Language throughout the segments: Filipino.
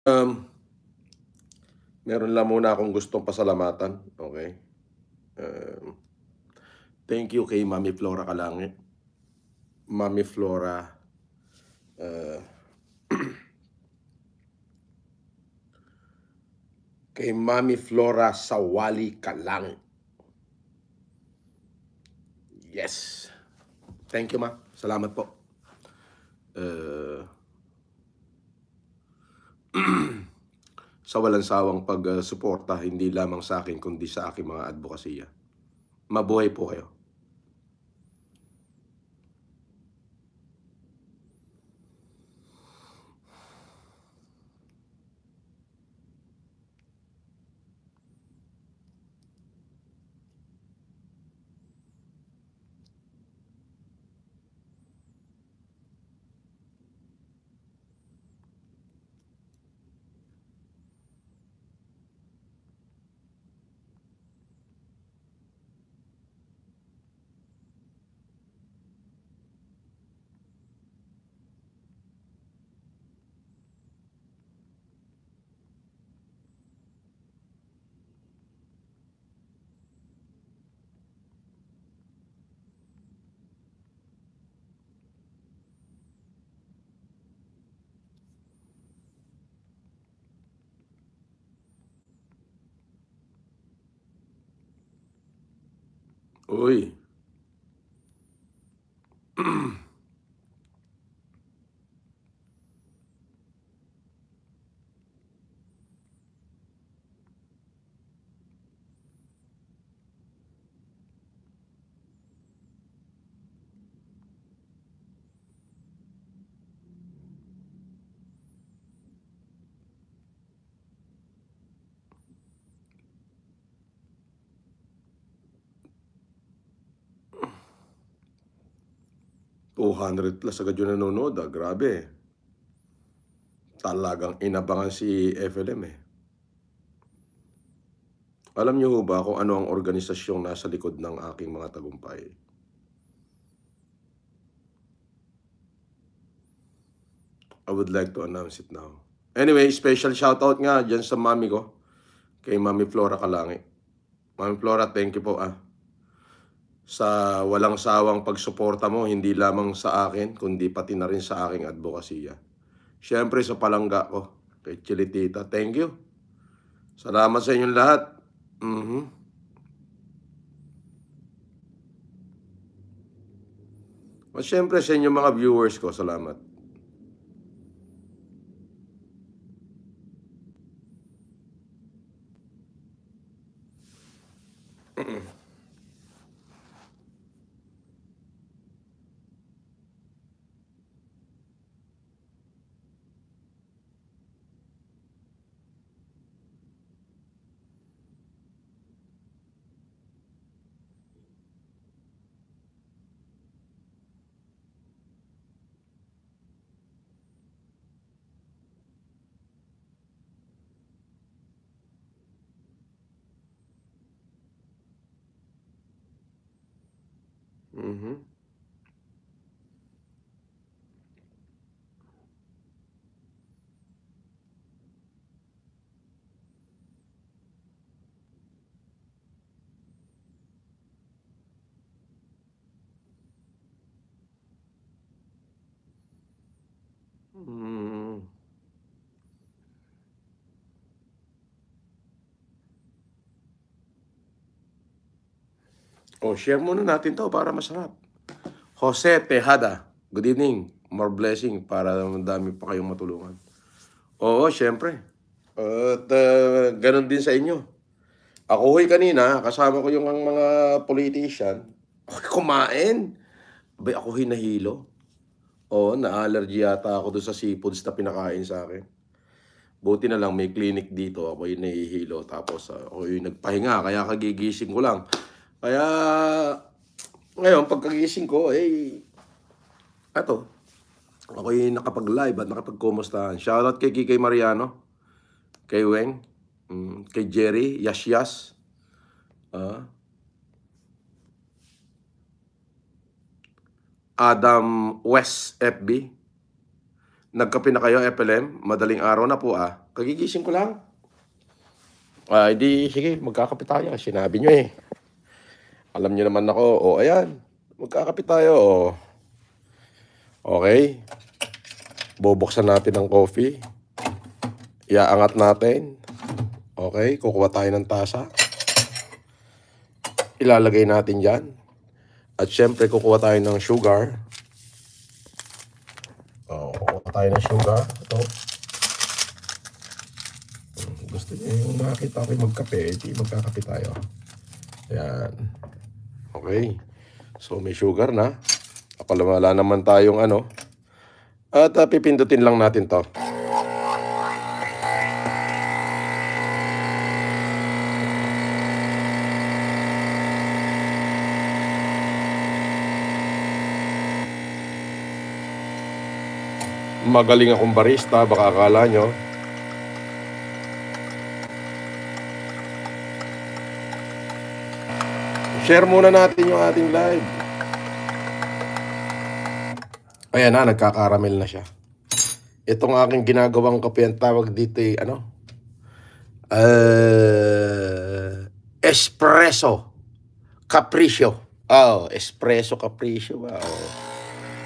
Um, meron lang muna akong gustong pasalamatan. Okay? Um, thank you kay Mami Flora Kalangit. Mami Flora uh, kay Mami Flora Sawali Kalangit. Yes. Thank you, ma. Salamat po. Uh, sa walang sawang pagsuporta hindi lamang sa akin kundi sa aking mga advokasya. Mabuhay po kayo. Oi. 200 plus agad yung nanonood. Ah, grabe. Talagang inabangan si FLM eh. Alam niyo ba kung ano ang organisasyong nasa likod ng aking mga tagumpay? I would like to announce it now. Anyway, special shoutout nga dyan sa mami ko. Kay Mami Flora Kalangi. Mami Flora, thank you po ah sa walang sawang pagsuporta mo hindi lamang sa akin kundi pati na rin sa aking advokasya. Siyempre sa palangga ko, kay Chilitita, thank you. Salamat sa inyong lahat. Mm-hmm. At siyempre sa inyong mga viewers ko, salamat. O, share muna natin to para masarap. Jose Tejada, good evening. More blessing para dami pa kayong matulungan. Oo, syempre. At uh, ganun din sa inyo. Ako ho'y kanina, kasama ko yung mga politician, ako kumain. Bay, ako hinahilo. Oo, na-allergy yata ako doon sa seafoods na pinakain sa akin. Buti na lang may clinic dito, Ako'y nahihilo. Tapos uh, ako nagpahinga, kaya kagigising ko lang. Kaya, ngayon, pagkagising ko, eh, ato, ako'y nakapag-live at nakapag-kumustahan. Shoutout kay Kikay Mariano, kay Weng, mm, kay Jerry, Yas Yas. Uh, ah, Adam West FB. Nagkape na kayo, FLM. Madaling araw na po ah. Kagigising ko lang. Ah, uh, di, sige, magkakape tayo. Sinabi nyo eh. Alam niyo naman ako. O, ayan. Magkakapit tayo. O. Okay. Bubuksan natin ang coffee. Iaangat natin. Okay. Kukuha tayo ng tasa. Ilalagay natin dyan. At syempre, kukuha tayo ng sugar. O, kukuha tayo ng sugar. Ito. Hmm, gusto niyo yung nakakita ko yung magkape, hindi magkakape tayo. Ayan. Okay. So may sugar na. Apalamala naman tayong ano. At uh, pipindutin lang natin to. Magaling akong barista, baka akala nyo. Share muna natin yung ating live. Ayan na, nagkakaramel na siya. Itong aking ginagawang kape, ang tawag dito ay ano? Uh, espresso. Capriccio. Oh, espresso capriccio. Wow. Oh.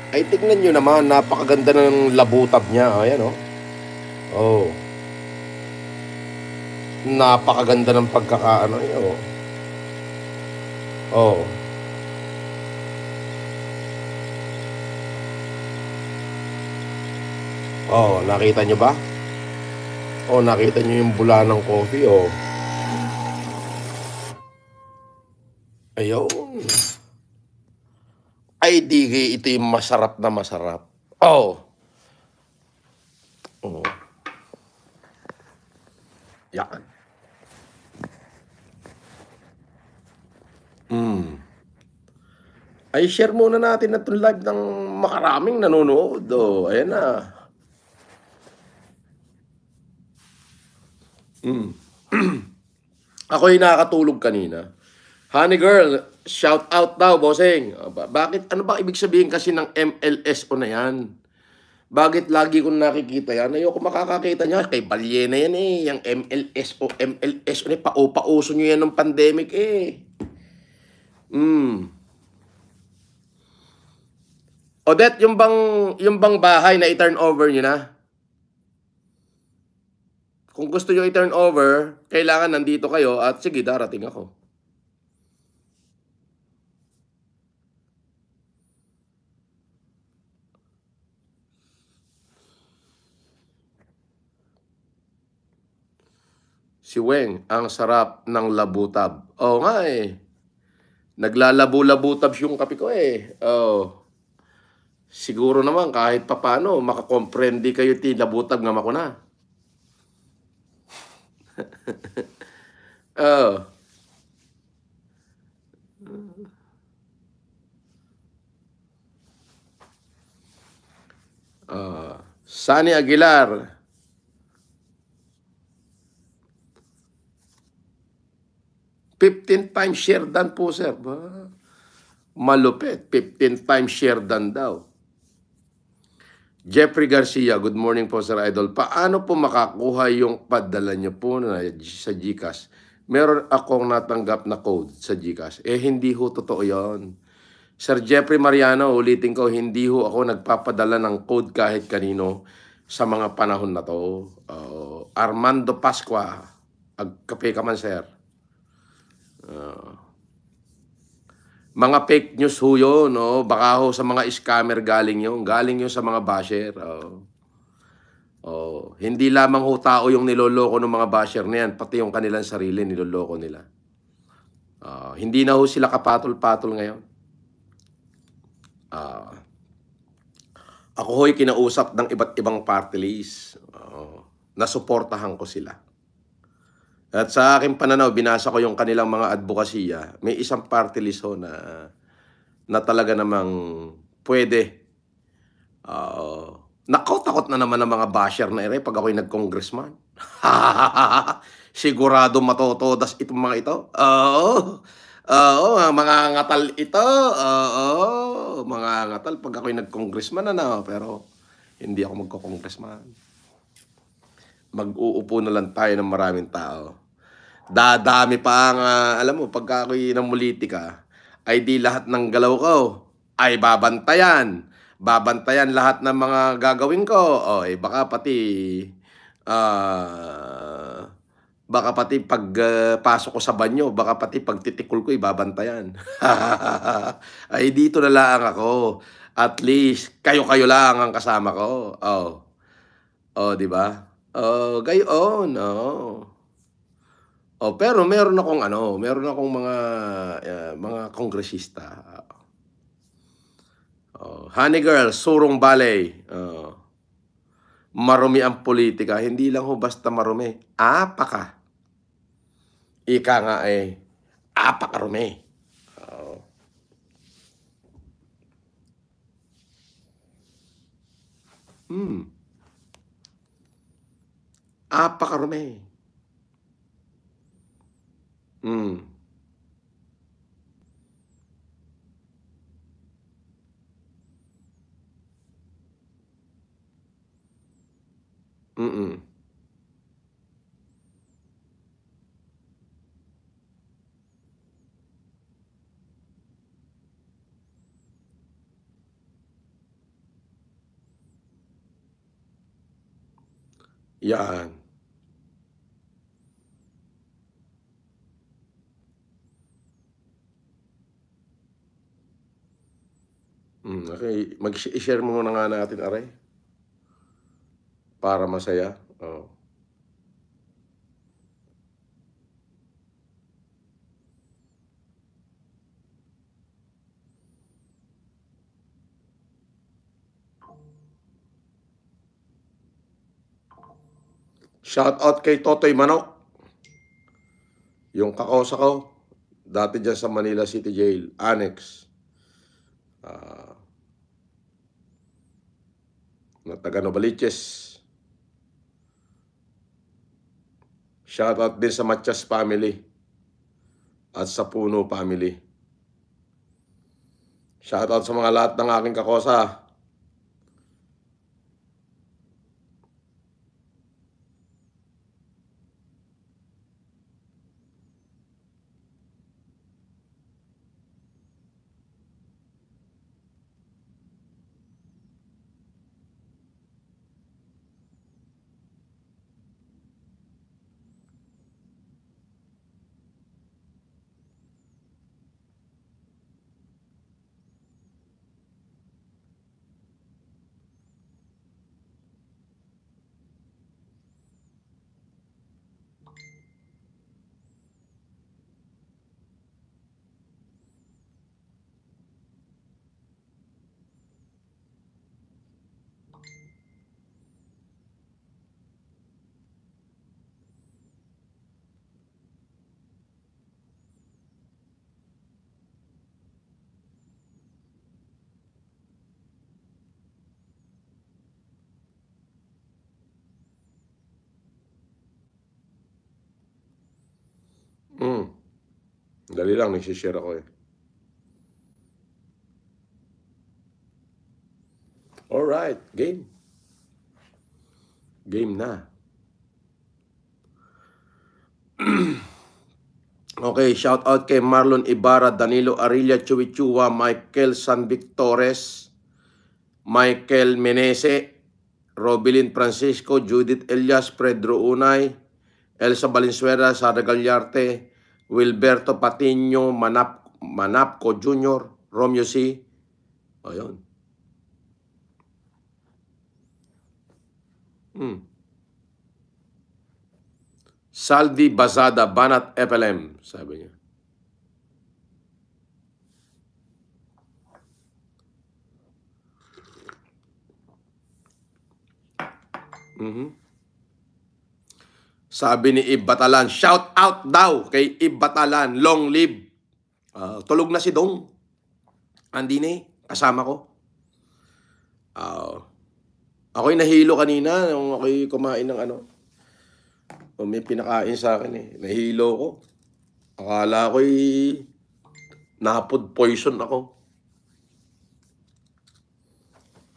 Ay, tignan nyo naman. Napakaganda ng labutab niya. Ayan, oh. Oh. Napakaganda ng pagkakaano. Ayan, oh Oh. Oh, nakita nyo ba? Oh, nakita nyo yung bula ng coffee, oh. Ayun. Ay, di ito yung masarap na masarap. Oh. Oh. Yan. Mm. Ay share muna natin na itong live ng makaraming nanonood. Oh, ayan na. Mm. Ako yung nakakatulog kanina. Honey girl, shout out daw, bossing. Ah, bakit, ano ba ibig sabihin kasi ng MLS MLSO na yan? Bakit lagi kong nakikita yan? Ayoko makakakita niya. Kay Balyena yan eh. Yung MLSO, MLSO. Eh, pao-pauso nyo yan ng pandemic eh. Mm. Odette, yung bang yung bang bahay na i-turn over niyo na? Kung gusto niyo i-turn over, kailangan nandito kayo at sige darating ako. Si Weng, ang sarap ng labutab. Oo nga eh. Naglalabo-labo yung kape ko eh. Oh. Siguro naman kahit papano makakomprende kayo ti labutab nga mako na. oh. Uh, Sunny Aguilar, 15 times share dan po, sir. Ba? Malupit. 15 times share dan daw. Jeffrey Garcia, good morning po, Sir Idol. Paano po makakuha yung padala niyo po na sa GCash? Meron akong natanggap na code sa GCash. Eh, hindi ho totoo yon. Sir Jeffrey Mariano, ulitin ko, hindi ho ako nagpapadala ng code kahit kanino sa mga panahon na to. Uh, Armando Pasqua, agkape ka man, Sir. Ah. mga fake news ho yun, no? Baka ho sa mga scammer galing yun. Galing yun sa mga basher. Oh. Oh. Hindi lamang ho tao yung niloloko ng mga basher na yan. Pati yung kanilang sarili niloloko nila. Uh, hindi na ho sila kapatol-patol ngayon. Ah. ako ho'y kinausap ng iba't ibang party list. Oh. nasuportahan ko sila. At sa aking pananaw, binasa ko yung kanilang mga advokasya. May isang party list ho na, na talaga namang pwede. Uh, ah, Nakaw-takot na naman ng mga basher na ere pag ako'y nag-congressman. Sigurado matotodas itong mga ito. Oo. Oo, mga ngatal ito. Oo, mga ngatal pag ako'y nag-congressman ano. Pero hindi ako magko-congressman. Mag-uupo na lang tayo ng maraming tao dadami pa ang, uh, alam mo, pagka ako namuliti ka, ay di lahat ng galaw ko ay babantayan. Babantayan lahat ng mga gagawin ko. O, eh, baka pati, uh, baka pati pagpasok ah, uh, ko sa banyo, baka pati pagtitikol ko, ibabantayan. ay, dito na lang ako. At least, kayo-kayo lang ang kasama ko. Oh. Oh, di ba? Oh, gayon. Oh. Oh, pero meron akong ano, meron akong mga uh, mga kongresista. Oh, honey girl, surong balay. Oh. Marumi ang politika, hindi lang ho basta marumi. Apaka. Ika nga eh, apakarumi. Oh. Hmm. Apakarumi. 음. 음음. 야. Mm, okay, mag-share muna nga natin, aray. Para masaya. Oh. Shout out kay Totoy Manok. Yung kakausa ko, dati dyan sa Manila City Jail, Annex. Ah... Uh, na taga Novaliches. Shoutout din sa Matias family at sa Puno family. Shoutout sa mga lahat ng aking kakosa. Mm. Dali lang, nagsishare ako eh. Alright, game. Game na. okay, shout out kay Marlon Ibarra, Danilo Arilla Chuwichuwa, Michael San Victores, Michael Menese, Robilin Francisco, Judith Elias, Pedro Unay, Elsa Balinsuera, Sara Galyarte, Wilberto Patiño, Manap, Manapco Jr., Romeo C. Ayun. Hmm. Saldi Bazada, Banat FLM, sabi niya. Mm-hmm. Sabi ni Ibatalan, shout out daw kay Ibatalan, long live. Uh, tulog na si Dong. ni, kasama ko. Uh, ako'y nahilo kanina nung ako'y kumain ng ano. O oh, may pinakain sa akin eh. Nahilo ko. Akala ko'y napod poison ako.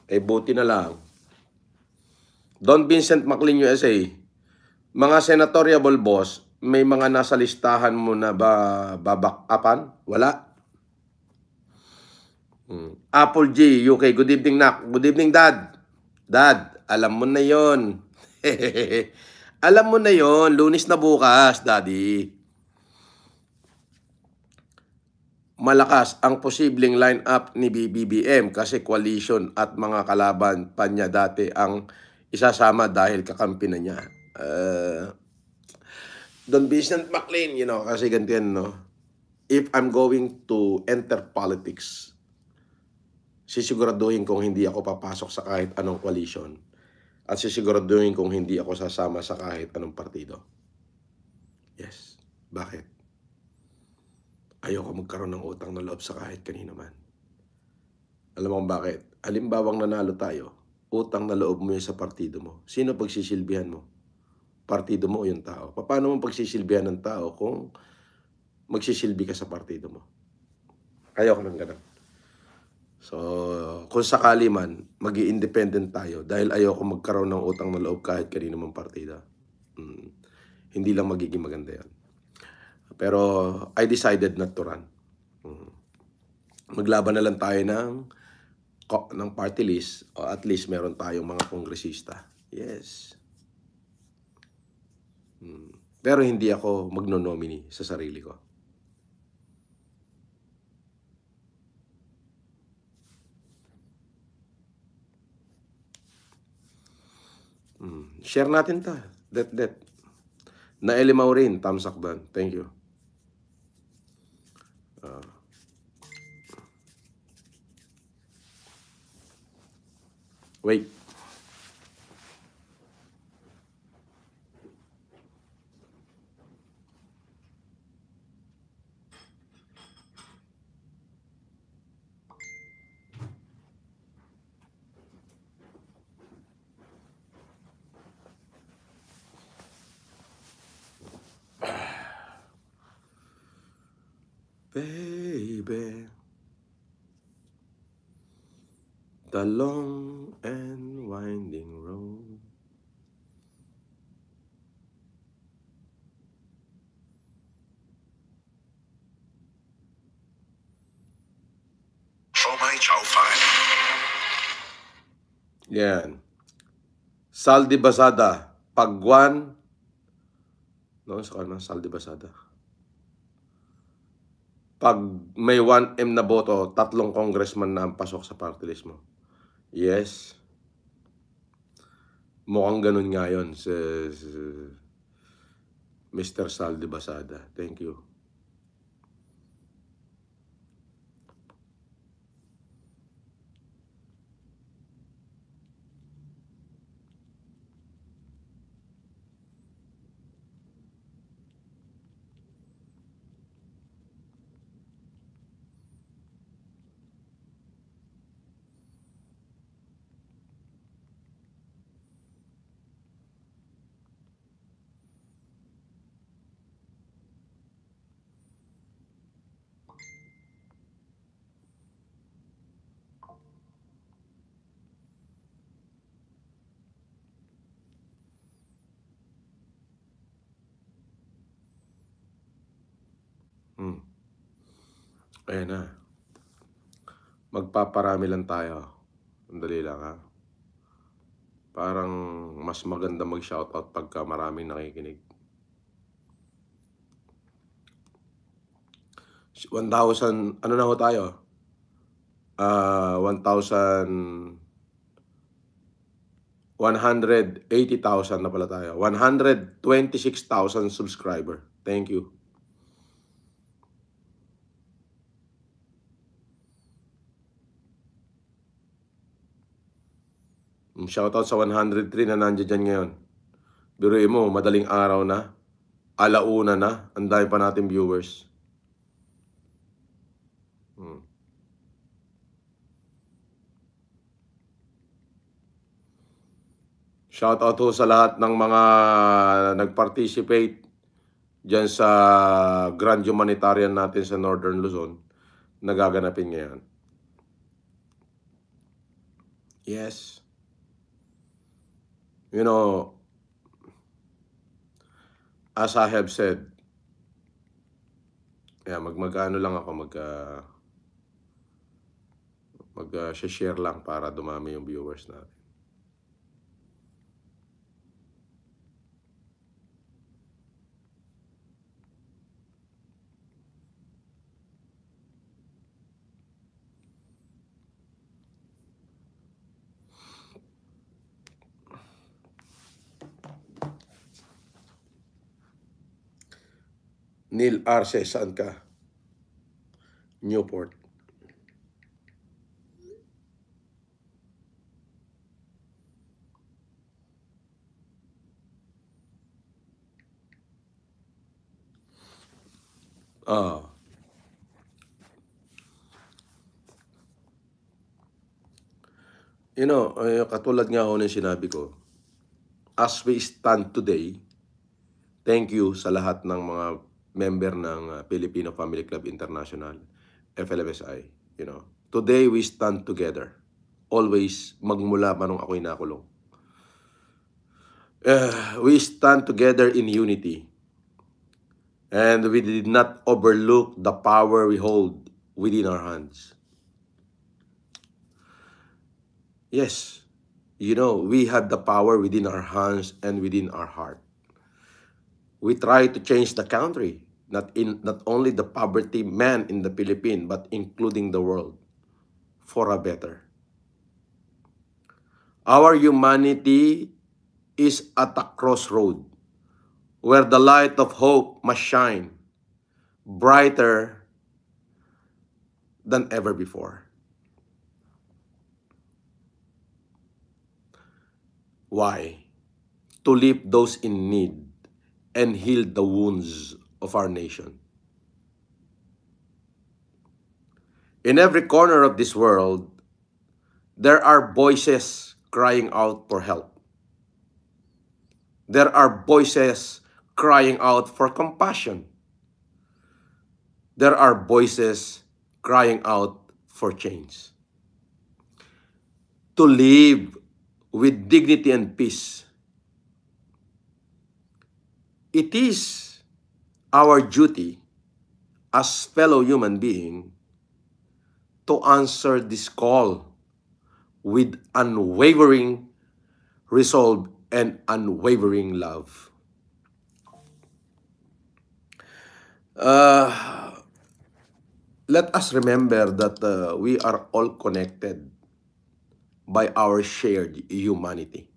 Eh buti na lang. Don Vincent Maclean USA, mga senatoriable boss, may mga nasa listahan mo na ba babakapan? Wala. Hmm. Apple G, UK, good evening nak. Good evening dad. Dad, alam mo na yon. alam mo na yon, lunis na bukas, daddy. Malakas ang posibleng lineup ni BBBM kasi coalition at mga kalaban pa niya dati ang isasama dahil kakampi na niya uh, Don Vincent McLean, you know, kasi ganito yan, no? If I'm going to enter politics, sisiguraduhin kong hindi ako papasok sa kahit anong coalition at sisiguraduhin kong hindi ako sasama sa kahit anong partido. Yes. Bakit? Ayoko magkaroon ng utang na loob sa kahit kanino man. Alam mo bakit? Halimbawang nanalo tayo, utang na loob mo yun sa partido mo. Sino pagsisilbihan mo? partido mo o yung tao? Paano mo pagsisilbihan ng tao kung magsisilbi ka sa partido mo? Ayaw ko ng ganun. So, kung sakali man, mag independent tayo dahil ayoko magkaroon ng utang na loob kahit kanino mang partida. Hmm. Hindi lang magiging maganda yan. Pero I decided not to run. Hmm. Maglaban na lang tayo ng ng party list o at least meron tayong mga kongresista. Yes. Hmm. Pero hindi ako magnonomini sa sarili ko. Hmm. Share natin ta. That, that. Naeli Maureen, tamsak doon. Thank you. Uh, wait. baby. The long and winding road. Yan. Sal de Basada. Pagwan. No, sa kanan, Sal de Basada. pag may 1M na boto, tatlong congressman na ang pasok sa party list mo. Yes. Mukhang ganun nga yun, si, si, Mr. Saldi Basada. Thank you. Ayan na. Magpaparami lang tayo. Andali lang ha. Parang mas maganda mag-shoutout pagka maraming nakikinig. 1,000, ano na ho tayo? Uh, 1,000... 180,000 na pala tayo. 126,000 subscriber. Thank you. Um, shoutout sa 103 na nandiyan dyan ngayon. Biruin mo, madaling araw na. Alauna na. Ang pa natin viewers. Hmm. Shoutout ho sa lahat ng mga nag-participate dyan sa Grand Humanitarian natin sa Northern Luzon na gaganapin ngayon. Yes. You know, as I have said, yeah, mag magano lang ako mag uh, mag uh, share lang para dumami yung viewers natin. Neil Arce, saan ka? Newport. Ah. You know, eh, katulad nga ako ng sinabi ko, as we stand today, thank you sa lahat ng mga member ng uh, Filipino Family Club International, FLMSI. You know, today we stand together. Always, magmula pa nung ako'y nakulong. Uh, we stand together in unity. And we did not overlook the power we hold within our hands. Yes, you know, we have the power within our hands and within our heart. We try to change the country. not in not only the poverty man in the Philippines but including the world for a better. Our humanity is at a crossroad where the light of hope must shine brighter than ever before. Why? To lift those in need and heal the wounds of our nation. In every corner of this world, there are voices crying out for help. There are voices crying out for compassion. There are voices crying out for change. To live with dignity and peace. It is our duty as fellow human being to answer this call with unwavering resolve and unwavering love. Uh, let us remember that uh, we are all connected by our shared humanity.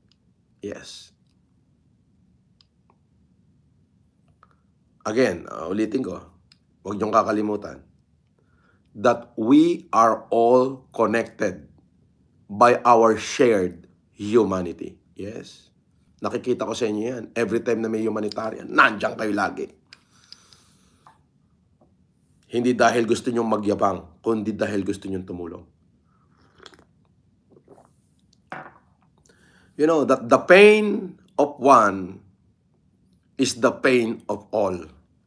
Yes. again, uh, ulitin ko, huwag niyong kakalimutan, that we are all connected by our shared humanity. Yes. Nakikita ko sa inyo yan. Every time na may humanitarian, nandiyan kayo lagi. Hindi dahil gusto nyong magyabang, kundi dahil gusto nyong tumulong. You know, that the pain of one is the pain of all.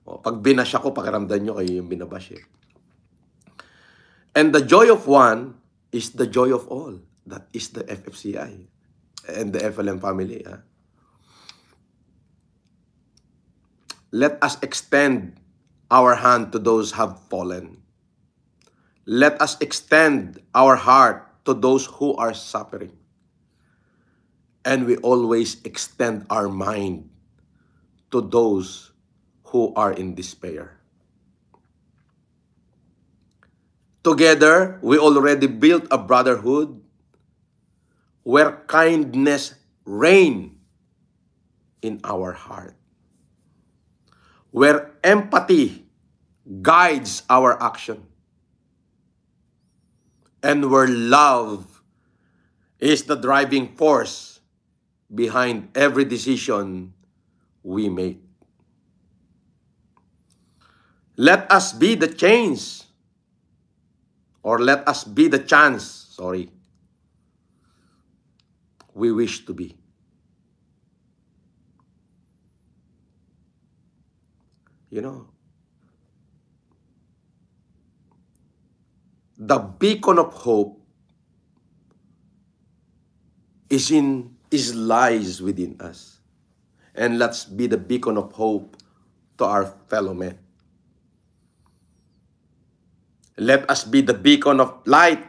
O, oh, pag binash ako, pakiramdan nyo kayo yung binabash eh. And the joy of one is the joy of all. That is the FFCI and the FLM family. Ha? Ah. Let us extend our hand to those have fallen. Let us extend our heart to those who are suffering. And we always extend our mind to those who are in despair. Together, we already built a brotherhood where kindness reign in our heart, where empathy guides our action, and where love is the driving force behind every decision we make. Let us be the change, or let us be the chance, sorry, we wish to be. You know, the beacon of hope is in is lies within us and let's be the beacon of hope to our fellow men. Let us be the beacon of light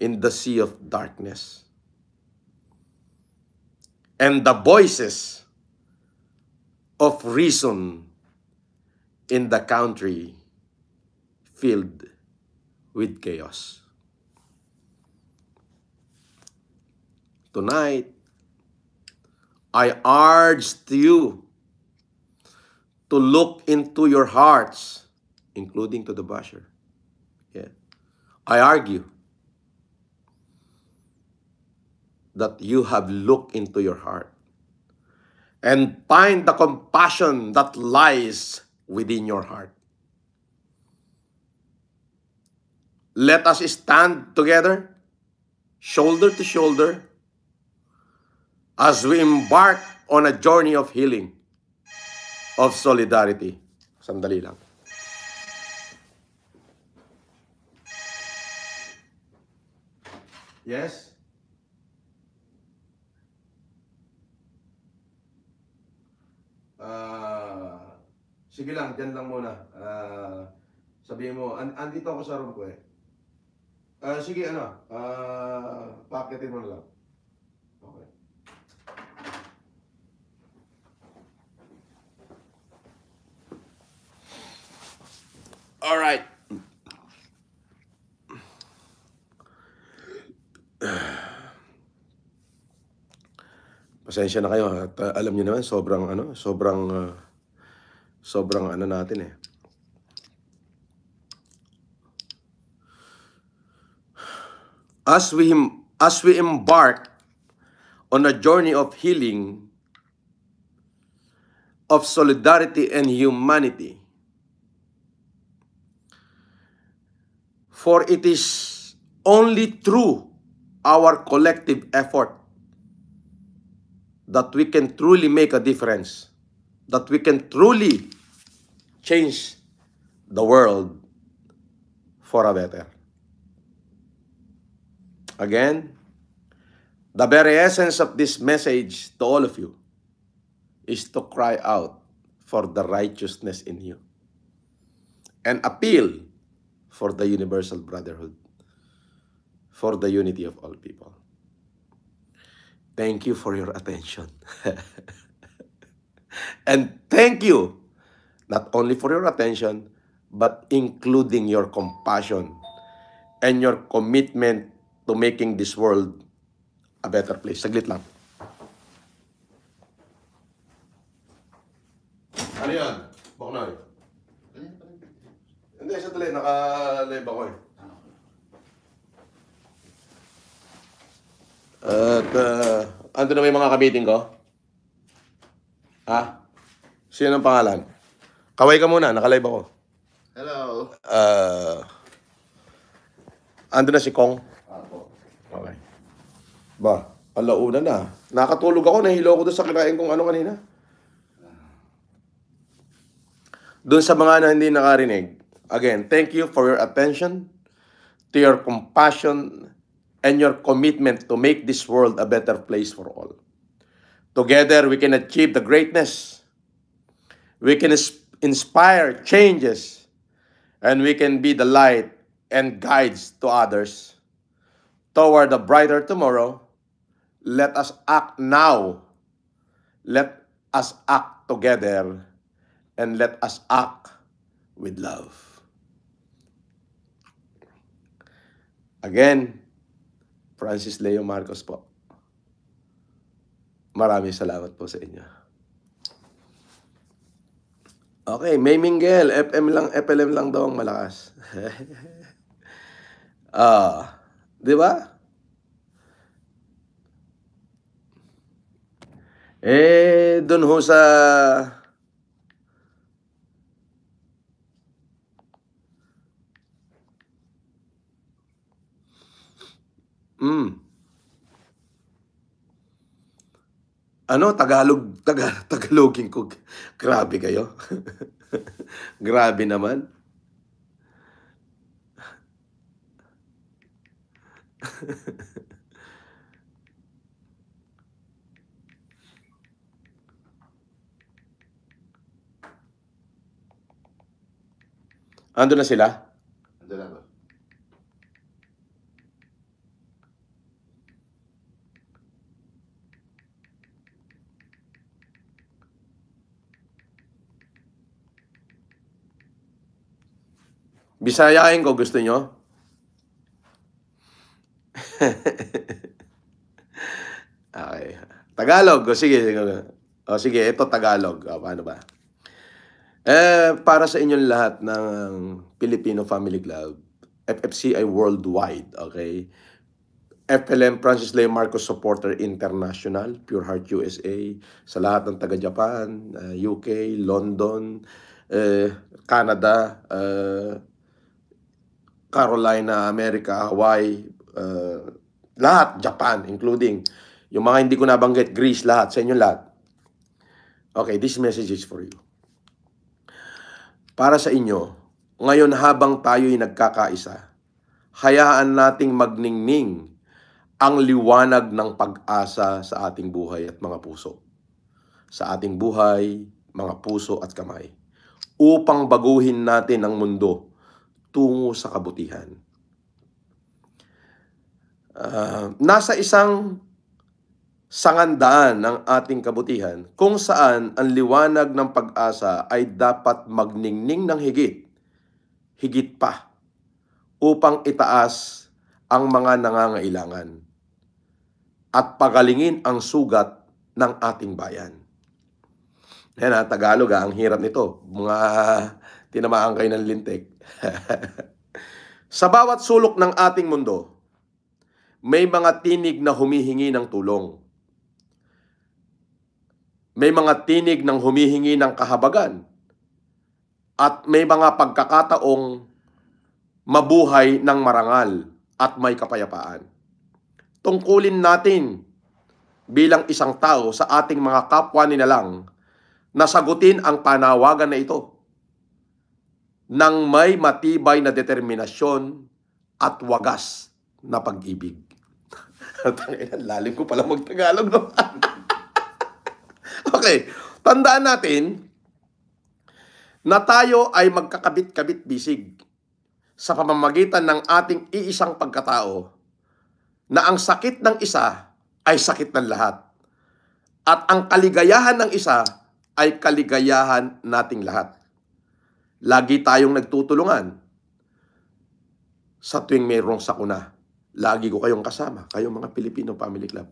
in the sea of darkness. And the voices of reason in the country filled with chaos. Tonight, I urge you to look into your hearts, including to the basher. Yeah. I argue that you have looked into your heart and find the compassion that lies within your heart. Let us stand together, shoulder to shoulder, as we embark on a journey of healing, of solidarity. Sandali lang. Yes? Uh, sige lang, dyan lang muna. Uh, sabihin mo, and, andito ako sa room ko eh. Uh, sige, ano, uh, pakitin mo lang. All right. Pasensya na kayo at uh, alam niyo naman sobrang ano, sobrang uh, sobrang ano natin eh. As we as we embark on a journey of healing of solidarity and humanity for it is only through our collective effort that we can truly make a difference, that we can truly change the world for a better. Again, the very essence of this message to all of you is to cry out for the righteousness in you and appeal for the universal brotherhood, for the unity of all people. Thank you for your attention. and thank you not only for your attention, but including your compassion and your commitment to making this world a better place. Saglit lang. Ano yan? Baknoy? Hindi, sa tuloy. Naka-live ako eh. At, uh, ando na may mga kabiting ko? Ha? Sino ang pangalan? Kaway ka muna, naka-live ako. Hello. Uh, ando na si Kong? Ako. Okay. Ba, alauna na. Nakatulog ako, nahilo ko doon sa kinain kong ano kanina. Ah. Doon sa mga na hindi nakarinig, Again, thank you for your attention, to your compassion, and your commitment to make this world a better place for all. Together, we can achieve the greatness. We can inspire changes. And we can be the light and guides to others toward a brighter tomorrow. Let us act now. Let us act together. And let us act with love. Again, Francis Leo Marcos po. Maraming salamat po sa inyo. Okay, May Minggel, FM lang, FLM lang daw ang malakas. Ah, uh, 'di ba? Eh, doon ho sa Mm. Ano, Tagalog, Taga, Tagaloging ko. Grabe kayo. Grabe naman. Ando na sila? Ando na ba? Bisayain ko gusto nyo. okay. Tagalog. O sige, sige. O sige, ito Tagalog. O, paano ba? Eh, para sa inyong lahat ng Filipino Family Club, FFCI Worldwide, okay? FLM Francis Lay Marcos Supporter International, Pure Heart USA, sa lahat ng taga-Japan, uh, UK, London, uh, Canada, uh, Carolina, America, Hawaii, uh, lahat, Japan, including yung mga hindi ko nabanggit, Greece, lahat, sa inyo lahat. Okay, this message is for you. Para sa inyo, ngayon habang tayo'y nagkakaisa, hayaan nating magningning ang liwanag ng pag-asa sa ating buhay at mga puso. Sa ating buhay, mga puso at kamay. Upang baguhin natin ang mundo tungo sa kabutihan. Uh, nasa isang sangandaan ng ating kabutihan kung saan ang liwanag ng pag-asa ay dapat magningning ng higit, higit pa, upang itaas ang mga nangangailangan at pagalingin ang sugat ng ating bayan. Ayan ha, ah, Tagalog ha, ah, ang hirap nito. Mga tinamaan kayo ng lintik. Sa bawat sulok ng ating mundo, may mga tinig na humihingi ng tulong. May mga tinig ng humihingi ng kahabagan. At may mga pagkakataong mabuhay ng marangal at may kapayapaan. Tungkulin natin bilang isang tao sa ating mga kapwa nilalang na sagutin ang panawagan na ito ng may matibay na determinasyon at wagas na pag-ibig. Tanginan, lalim ko pala mag-Tagalog. No? okay, tandaan natin na tayo ay magkakabit-kabit bisig sa pamamagitan ng ating iisang pagkatao na ang sakit ng isa ay sakit ng lahat. At ang kaligayahan ng isa ay kaligayahan nating lahat. Lagi tayong nagtutulungan. Sa tuwing mayroong sakuna, lagi ko kayong kasama, kayong mga Pilipino Family Club.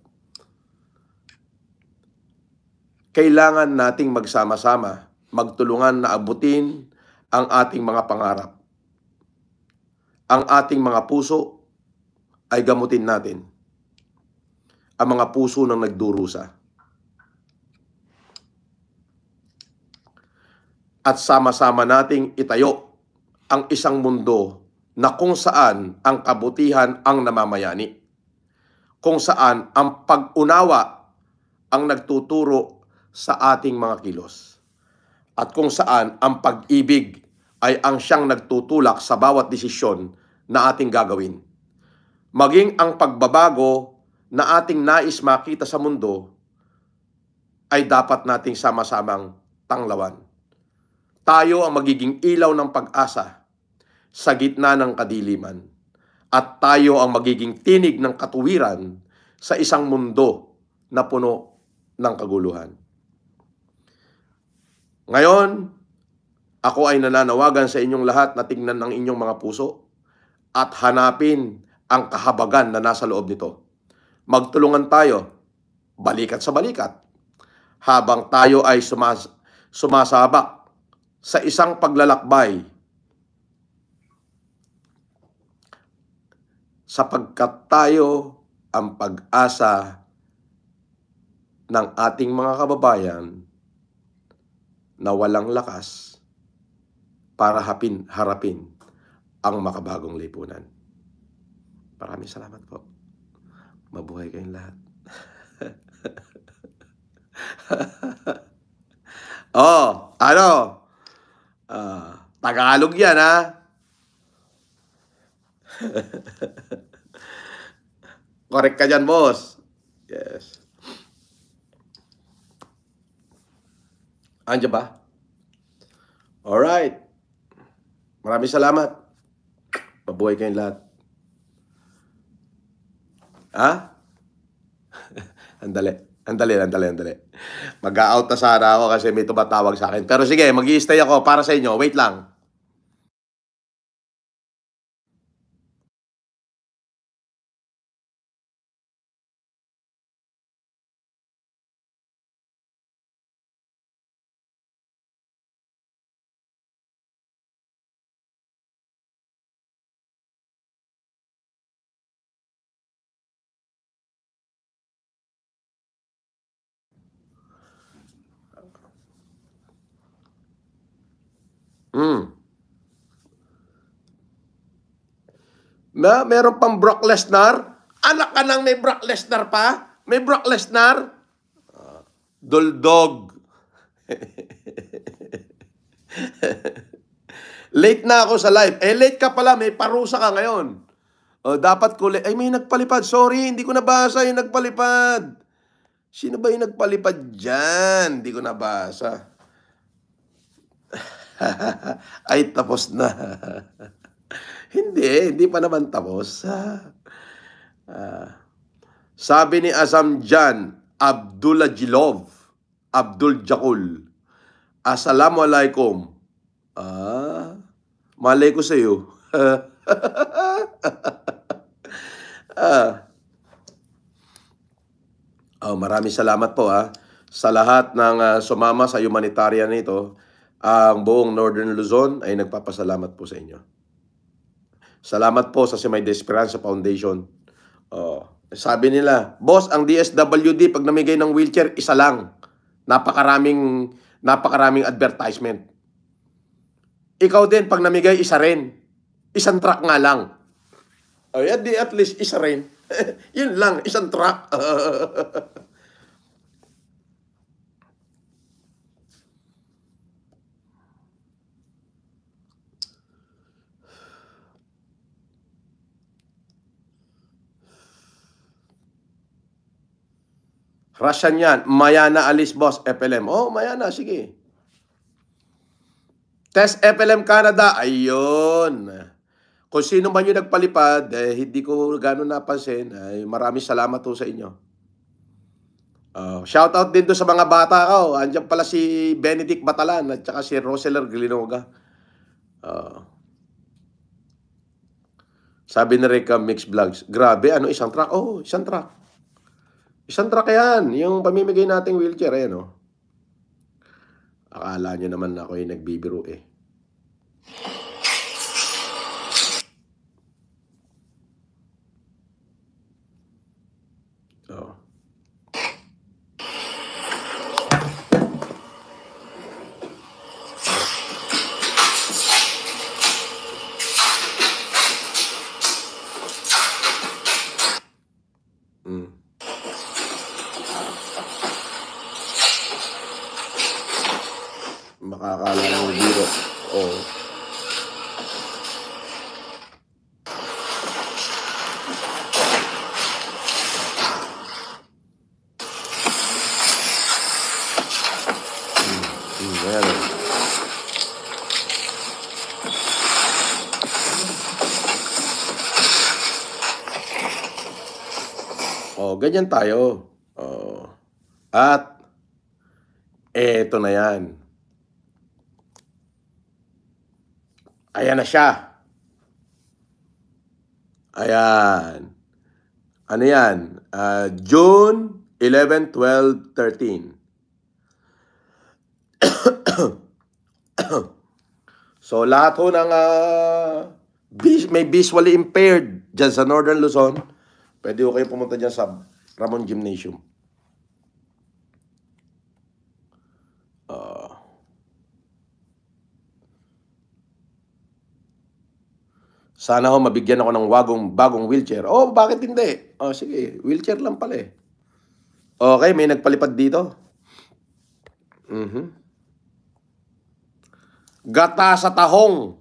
Kailangan nating magsama-sama, magtulungan na abutin ang ating mga pangarap. Ang ating mga puso ay gamutin natin. Ang mga puso ng nagdurusa at sama-sama nating itayo ang isang mundo na kung saan ang kabutihan ang namamayani. Kung saan ang pag-unawa ang nagtuturo sa ating mga kilos. At kung saan ang pag-ibig ay ang siyang nagtutulak sa bawat desisyon na ating gagawin. Maging ang pagbabago na ating nais makita sa mundo ay dapat nating sama-samang tanglawan tayo ang magiging ilaw ng pag-asa sa gitna ng kadiliman at tayo ang magiging tinig ng katuwiran sa isang mundo na puno ng kaguluhan. Ngayon, ako ay nananawagan sa inyong lahat na tingnan ng inyong mga puso at hanapin ang kahabagan na nasa loob nito. Magtulungan tayo, balikat sa balikat, habang tayo ay sumas sumasabak sa isang paglalakbay sapagkat tayo ang pag-asa ng ating mga kababayan na walang lakas para hapin, harapin ang makabagong lipunan. Maraming salamat po. Mabuhay kayong lahat. oh, ano? Uh, Tagalog yan, ha? Correct ka dyan, boss. Yes. Andiyan ba? Alright. Maraming salamat. Mabuhay kayong lahat. Ha? Andali. Andali, andali, andali. Mag-out na sana ako kasi may tumatawag sa akin. Pero sige, mag stay ako para sa inyo. Wait lang. Mm. Na meron pang Brock Lesnar. Anak ka nang may Brock Lesnar pa? May Brock Lesnar? Uh, late na ako sa live. Eh, late ka pala. May parusa ka ngayon. O, oh, dapat ko... Ay, may nagpalipad. Sorry, hindi ko nabasa yung nagpalipad. Sino ba yung nagpalipad dyan? Hindi ko nabasa. ay tapos na. hindi, hindi pa naman tapos. Uh, sabi ni Asam Jan, Abdullah Jilov, Abdul Jakul, Assalamualaikum. Ah, malay ko sa iyo. ah. oh, maraming salamat po ha sa lahat ng uh, sumama sa humanitarian nito ang buong Northern Luzon ay nagpapasalamat po sa inyo. Salamat po sa Simay de Esperanza Foundation. Oh, sabi nila, boss, ang DSWD pag namigay ng wheelchair, isa lang. Napakaraming napakaraming advertisement. Ikaw din pag namigay isa rin. Isang truck nga lang. Oh, at least isa rin. Yun lang, isang truck. Russian yan. Maya na alis, boss. FLM. Oh, maya na. Sige. Test FLM Canada. Ayun. Kung sino man yung nagpalipad, eh, hindi ko gano'n napansin. Ay, maraming salamat po sa inyo. Uh, oh, shout out din to sa mga bata ko. Oh. Andiyan pala si Benedict Batalan at saka si Roseller Glinoga. Uh, sabi na rin ka Mix Vlogs, grabe, ano isang truck? oh, isang truck. Isang truck yan, yung pamimigay nating wheelchair eh, oh. no? Akala nyo naman ako yung nagbibiro eh. Ganyan tayo. Oh. At eto na yan. Ayan na siya. Ayan. Ano yan? Uh, June 11, 12, 13. so lahat ho ng uh, may visually impaired dyan sa Northern Luzon, pwede ho kayong pumunta dyan sa Ramon Gymnasium. Uh, sana ho mabigyan ako ng wagong bagong wheelchair. Oh, bakit hindi? Oh, sige, wheelchair lang pala eh. Okay, may nagpalipad dito. Mm-hmm. Gata sa tahong.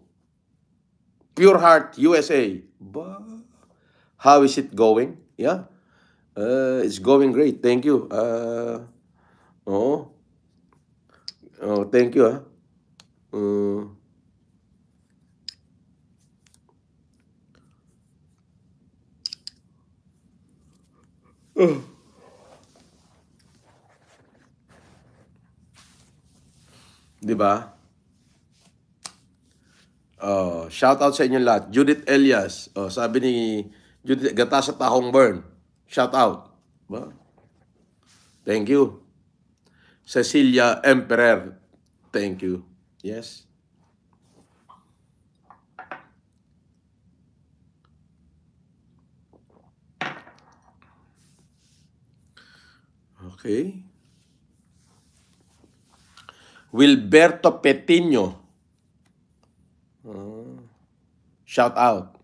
Pure Heart USA. Ba? How is it going? Yeah. Uh, it's going great. Thank you. Uh, oh. Oh, thank you ah. Uh, Oh. Di ba? Oh, shout out sa inyo lahat. Judith Elias. Oh, sabi ni Judith, gata sa tahong burn. Shout out. Ba? Thank you. Cecilia Emperor. Thank you. Yes. Okay. Wilberto Petiño. Uh, ah. shout out.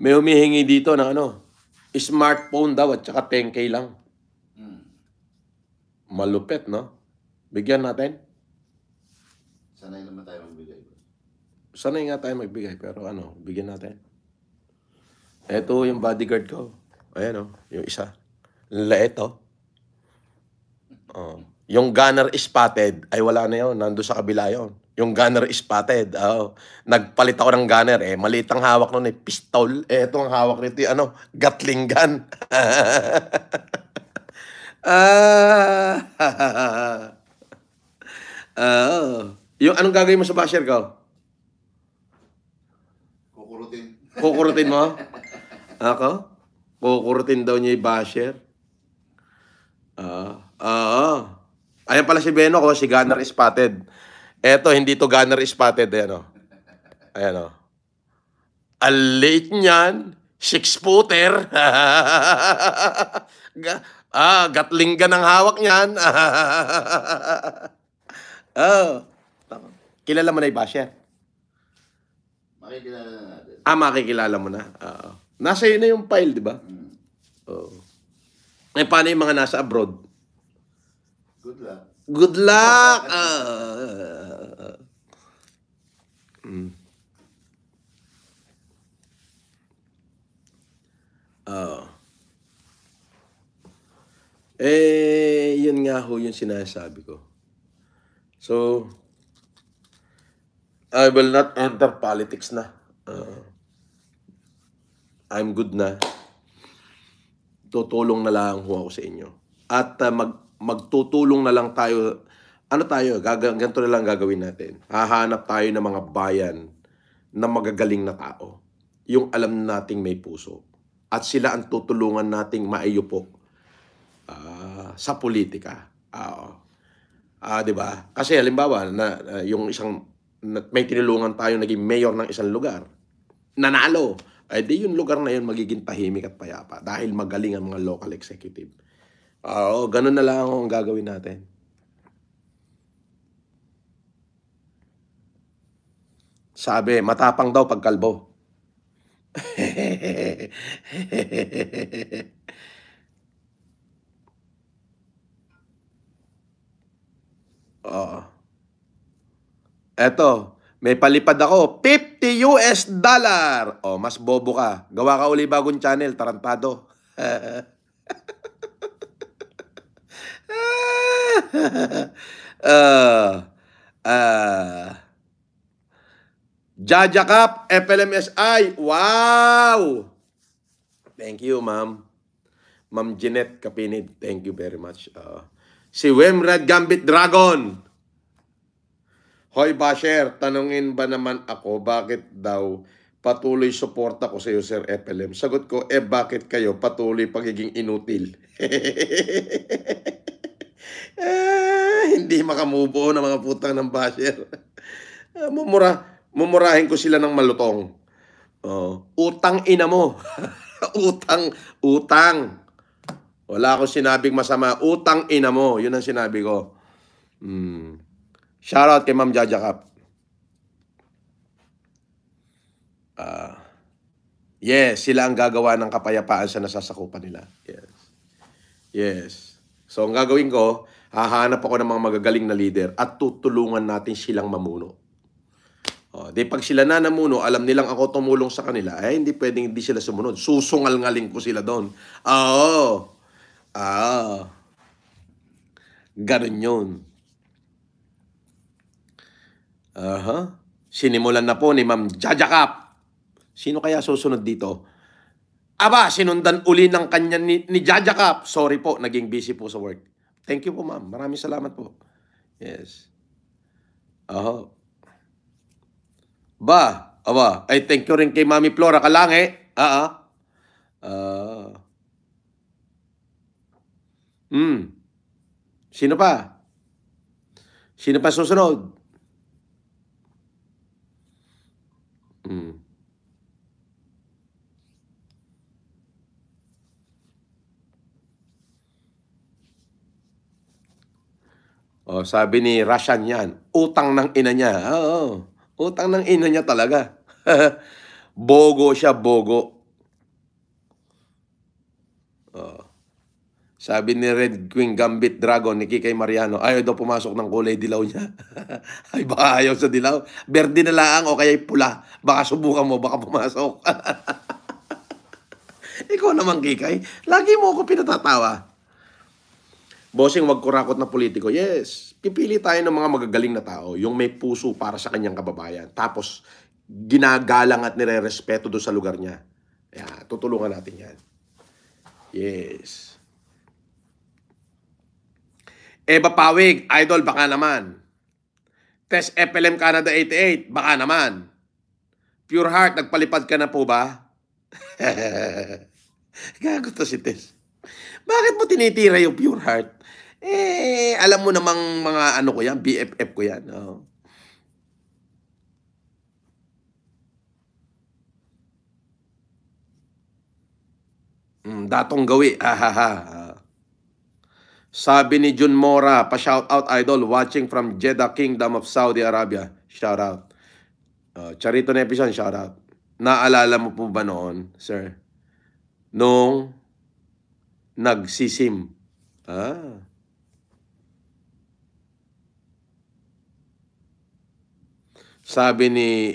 May humihingi dito na ano, smartphone daw at saka 10K lang. Hmm. Malupet, no? Bigyan natin. Sanay naman tayo magbigay. Sanay nga tayo magbigay, pero ano, bigyan natin. Ito yung bodyguard ko. Ayan, oh, yung isa. Lait, oh. oh. Yung gunner spotted, ay wala na yun. Nando sa kabila yun. Yung gunner is spotted. Oh. Nagpalit ako ng gunner. Eh, maliit ang hawak noon eh. Pistol. Eh, ito ang hawak nito. Eh, ano, Gatling gun. ah. oh. Yung anong gagawin mo sa basher ko? Kukurutin. Kukurutin mo? Ako? Kukurutin daw niya yung basher. Ah. Uh, ah. Uh, Ayan pala si Beno ko, oh, si Gunner is spotted. Eto, hindi to gunner spotted. Eh, Ayan o. Oh. Ayan o. Ang late niyan. Six-footer. ah, gatlingga ng hawak niyan. oh. Kilala mo na iba siya? Eh? Makikilala na natin. Ah, makikilala mo na. Oo. Nasa iyo na yung file, di ba? Mm. Oo. Eh, paano yung mga nasa abroad? Good luck. Good luck! uh, Mm. Oo. Ah. Eh, yun nga ho yung sinasabi ko. So, I will not enter politics na. Uh, I'm good na. Tutulong na lang ho ako sa inyo. At uh, mag, magtutulong na lang tayo ano tayo, gag- ganito na lang gagawin natin. Hahanap tayo ng mga bayan na magagaling na tao. Yung alam nating may puso. At sila ang tutulungan nating maayupo uh, ah, sa politika. Uh, uh, 'di ba? Kasi halimbawa na uh, yung isang na, may tinulungan tayo naging mayor ng isang lugar. Nanalo. Eh di yung lugar na yun magiging tahimik at payapa dahil magaling ang mga local executive. Oo, uh, ganun na lang ang gagawin natin. Sabi, matapang daw pagkalbo. kalbo. Oo. Eto, may palipad ako. 50 US dollar! O, oh, mas bobo ka. Gawa ka uli bagong channel, tarantado. uh, uh, Jajakap, FLMSI. Wow! Thank you, ma'am. Ma'am Jeanette Kapinid. Thank you very much. Uh, si Wem Gambit Dragon. Hoy Basher, tanungin ba naman ako bakit daw patuloy suporta ko sa iyo, Sir FLM? Sagot ko, eh bakit kayo patuloy pagiging inutil? eh, hindi makamubo ng mga putang ng Basher. Ah, mumura mumurahin ko sila ng malutong. Oh, utang ina mo. utang, utang. Wala akong sinabing masama. Utang ina mo. Yun ang sinabi ko. Mm. Shout out kay Ma'am Jaja Cup. Uh, yes, sila ang gagawa ng kapayapaan sa nasasakupan nila. Yes. Yes. So ang gagawin ko, hahanap ako ng mga magagaling na leader at tutulungan natin silang mamuno. O, oh, di pag sila na namuno, alam nilang ako tumulong sa kanila, eh hindi pwedeng hindi sila sumunod. Susungal-ngaling ko sila doon. Oo. Ah. Ganon yun. Aha. Uh-huh. Sinimulan na po ni Ma'am Jajakap. Sino kaya susunod dito? Aba, sinundan uli ng kanya ni, ni Jajakap. Sorry po, naging busy po sa work. Thank you po, ma'am. Maraming salamat po. Yes. Aha. Uh-huh. Ba, aba, ay thank you rin kay Mami Flora Kalange. Ah, ah. Uh, mm. Sino pa? Sino pa susunod? Mm. Oh, sabi ni Rashan yan, utang ng ina niya. Oo. Oh, oh. Utang ng ina niya talaga. bogo siya, bogo. Oh. Sabi ni Red Queen Gambit Dragon ni Kikay Mariano, ayaw daw pumasok ng kulay dilaw niya. Ay, baka ayaw sa dilaw. Berde na lang o kaya pula. Baka subukan mo, baka pumasok. Ikaw naman, Kikay. Lagi mo ako pinatatawa. Bossing, wag kurakot na politiko. Yes, pipili tayo ng mga magagaling na tao, yung may puso para sa kanyang kababayan. Tapos, ginagalang at nire-respeto doon sa lugar niya. Yeah, tutulungan natin yan. Yes. Eva Pawig, idol, baka naman. Test FLM Canada 88, baka naman. Pure Heart, nagpalipad ka na po ba? Gago to si Tess. Bakit mo tinitira yung Pure Heart? Eh, alam mo namang mga ano ko yan, BFF ko yan. Oh. Mm, datong gawi. Ahaha. Sabi ni Jun Mora, pa shout out idol watching from Jeddah Kingdom of Saudi Arabia. Shout out. Uh, oh, Charito Nepisan, shout out. Naalala mo po ba noon, sir? Nung nagsisim. Ah. Sabi ni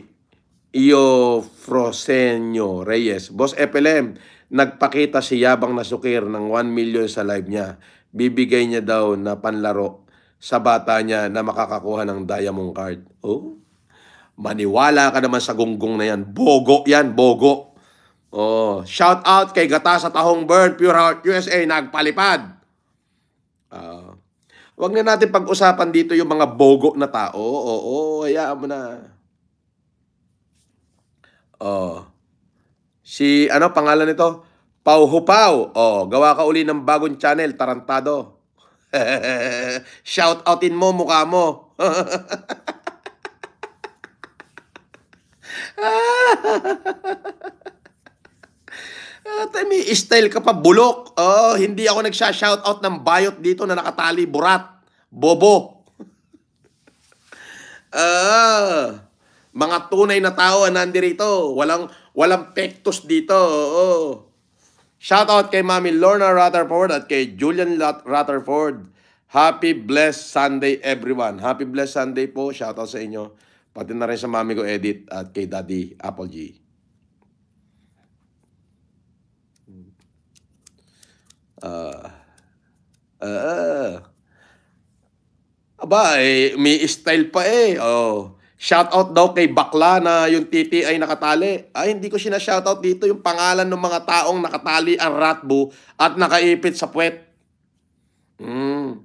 Iofrosenio Reyes, Boss FLM, nagpakita si Yabang Nasukir ng 1 million sa live niya. Bibigay niya daw na panlaro sa bata niya na makakakuha ng diamond card. Oh, maniwala ka naman sa gunggong na yan. Bogo yan, bogo. Oh, shout out kay Gata sa Tahong Bird, Pure Heart USA, nagpalipad. Uh, Huwag na natin pag-usapan dito yung mga bogo na tao. Oo, hayaan mo na. Oh. Si, ano, pangalan nito? Pauhupaw. Oh, gawa ka uli ng bagong channel, tarantado. Shout outin mo, mukha mo. At ah, I may style ka pa, bulok. Oh, hindi ako nagsha-shoutout ng bayot dito na nakatali burat. Bobo. Ah, mga tunay na tao nandirito. Walang walang pektos dito. Oo. Oh. Shoutout kay Mami Lorna Rutherford at kay Julian Rutherford. Happy blessed Sunday everyone. Happy blessed Sunday po. Shoutout sa inyo. Pati na rin sa mami ko Edit at kay Daddy Apple G. Ah. Ah. aba, eh, may style pa eh. Oh. Shout out daw kay Bakla na yung titi ay nakatali. Ay, ah, hindi ko sina-shout out dito yung pangalan ng mga taong nakatali ang ratbo at nakaipit sa puwet. Mm.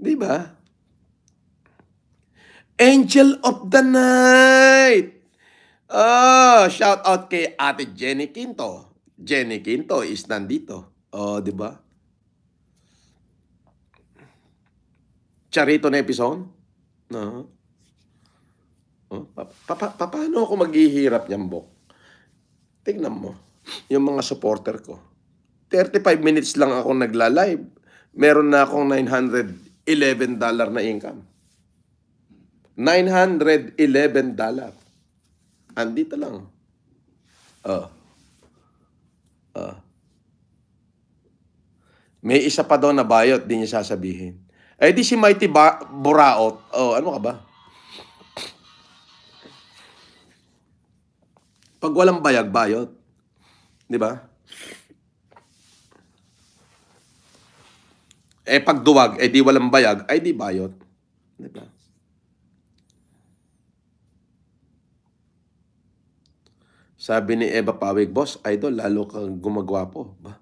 Di ba? Angel of the Night! Ah, oh, shout out kay Ate Jenny Quinto. Jenny Quinto is nandito. oh, di ba? Charito na episode? No. Oh, pa- pa- pa- paano ako maghihirap niyan, Bok? Tingnan mo, yung mga supporter ko. 35 minutes lang ako nagla-live. Meron na akong 911 dollar na income. 911 dollar. Andito lang. Oh. Uh, may isa pa daw na bayot, di niya sasabihin. Eh di si Mighty ba- Buraot. Oh, ano ka ba? Pag walang bayag, bayot. Di ba? Eh pag duwag, eh di walang bayag, ay di bayot. Di ba? Sabi ni Eva Pawig, boss, idol, lalo kang gumagwapo. Ba?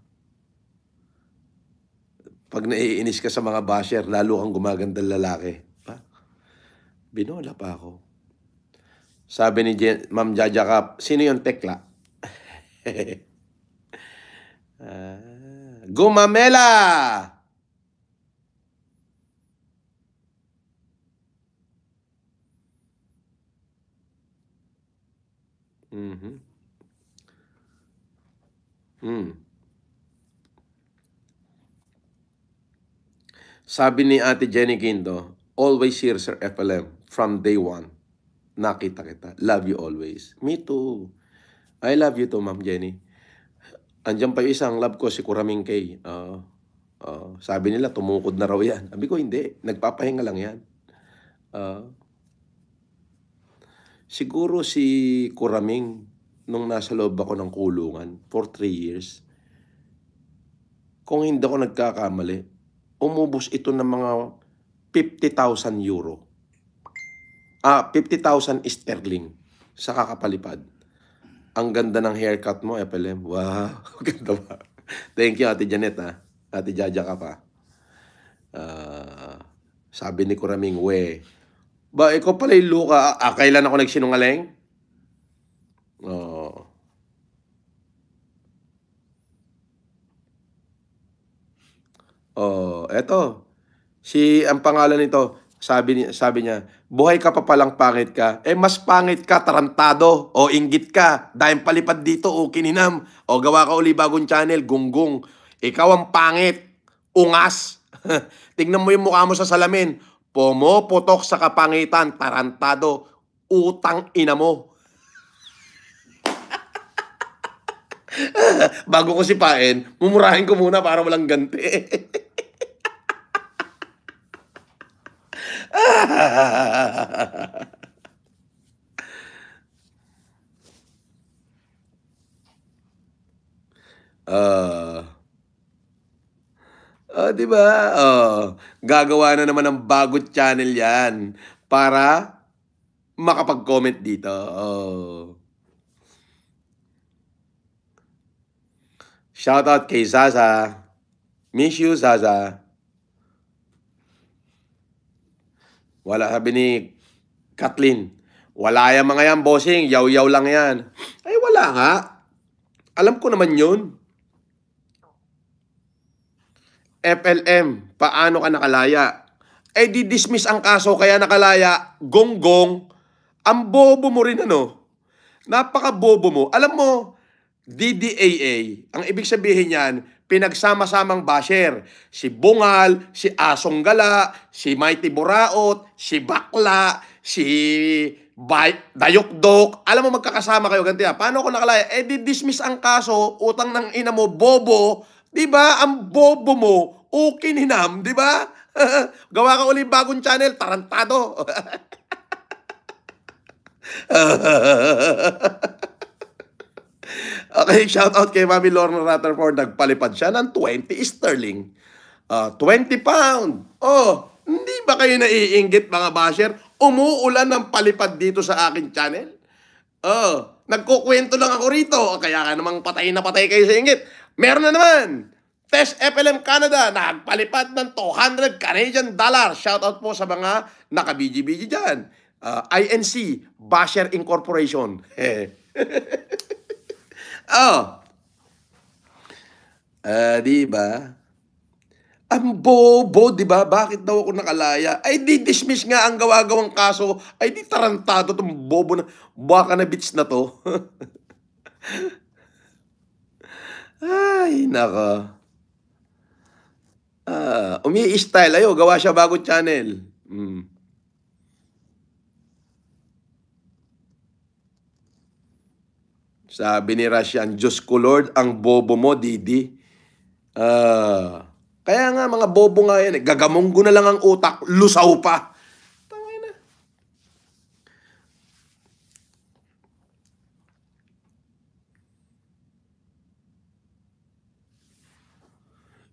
Pag naiinis ka sa mga basher, lalo kang gumagandang lalaki. Ba? Binola pa ako. Sabi ni Ma'am Jaja Cap, sino yung tekla? ah, gumamela! Mm-hmm. Hmm. Sabi ni Ate Jenny Quinto, always here Sir FLM from day one. Nakita kita. Love you always. Me too. I love you too, Ma'am Jenny. Andiyan pa yung isang love ko, si Kuraming Kay. Uh, uh, ah, sabi nila, tumukod na raw yan. Sabi ko, hindi. Nagpapahinga lang yan. Uh, siguro si Kuraming nung nasa loob ako ng kulungan for 3 years, kung hindi ako nagkakamali, umubos ito ng mga 50,000 euro. Ah, 50,000 sterling sa kakapalipad. Ang ganda ng haircut mo, FLM. Wow, ganda ba? Thank you, Ate Janet, ha? Ate Jaja ka pa. Uh, sabi ni Kuraming, we. Ba, ikaw pala yung Luka. Ah, kailan ako nagsinungaling? Oh, eto. Si ang pangalan nito, sabi niya, sabi niya, buhay ka pa palang pangit ka. Eh mas pangit ka, tarantado. O inggit ka. Dahil palipad dito, o kininam. O gawa ka uli bagong channel, gunggong. Ikaw ang pangit. Ungas. Tingnan mo yung mukha mo sa salamin. Pumopotok sa kapangitan, tarantado. Utang ina mo. Bago ko sipain, mumurahin ko muna para walang ganti. uh, oh, di ba? Oh, gagawa na naman ng bago channel yan para makapag-comment dito. Oh. Shoutout kay Zaza. Miss you, Zaza. Wala, sabi ni Kathleen. Wala yan mga yan, bossing. Yaw-yaw lang yan. Ay, wala nga. Alam ko naman yun. FLM, paano ka nakalaya? Eh, di-dismiss ang kaso kaya nakalaya. Gonggong. -gong. Ang bobo mo rin ano. Napaka-bobo mo. Alam mo, DDAA, ang ibig sabihin niyan, pinagsama-samang basher. Si Bungal, si Asong Gala, si Mighty Buraot, si Bakla, si Bay Dayokdok. Alam mo, magkakasama kayo. Ganti ha. Paano ako nakalaya? Eh, di-dismiss ang kaso, utang ng ina mo, bobo. Di ba? Ang bobo mo, ukininam. Di ba? Gawa ka ulit bagong channel, tarantado. okay, shout out kay Mami Lorna Rutherford. Nagpalipad siya ng 20 sterling. Uh, ah, 20 pound. Oh, hindi ba kayo naiinggit mga basher? Umuulan ng palipad dito sa akin channel? Oh, nagkukwento lang ako rito. Kaya ka namang patay na patay kayo sa inggit. Meron na naman. Test FLM Canada, nagpalipad ng 200 Canadian dollar. Shout out po sa mga naka-BGBG dyan. Uh, ah, INC, Basher Incorporation. Eh. Oh. Uh, di ba? Ang bobo, di ba? Bakit daw ako nakalaya? Ay, di dismiss nga ang gawa-gawang kaso. Ay, di tarantado tong bobo na baka na bitch na to. Ay, nako. Ah, uh, umi-style ayo, gawa siya bagong channel. Mm. Sabi ni Russian, Diyos ko Lord, ang bobo mo, Didi. Uh, kaya nga, mga bobo nga yan. Eh. Gagamonggo na lang ang utak, lusaw pa. Tangay na.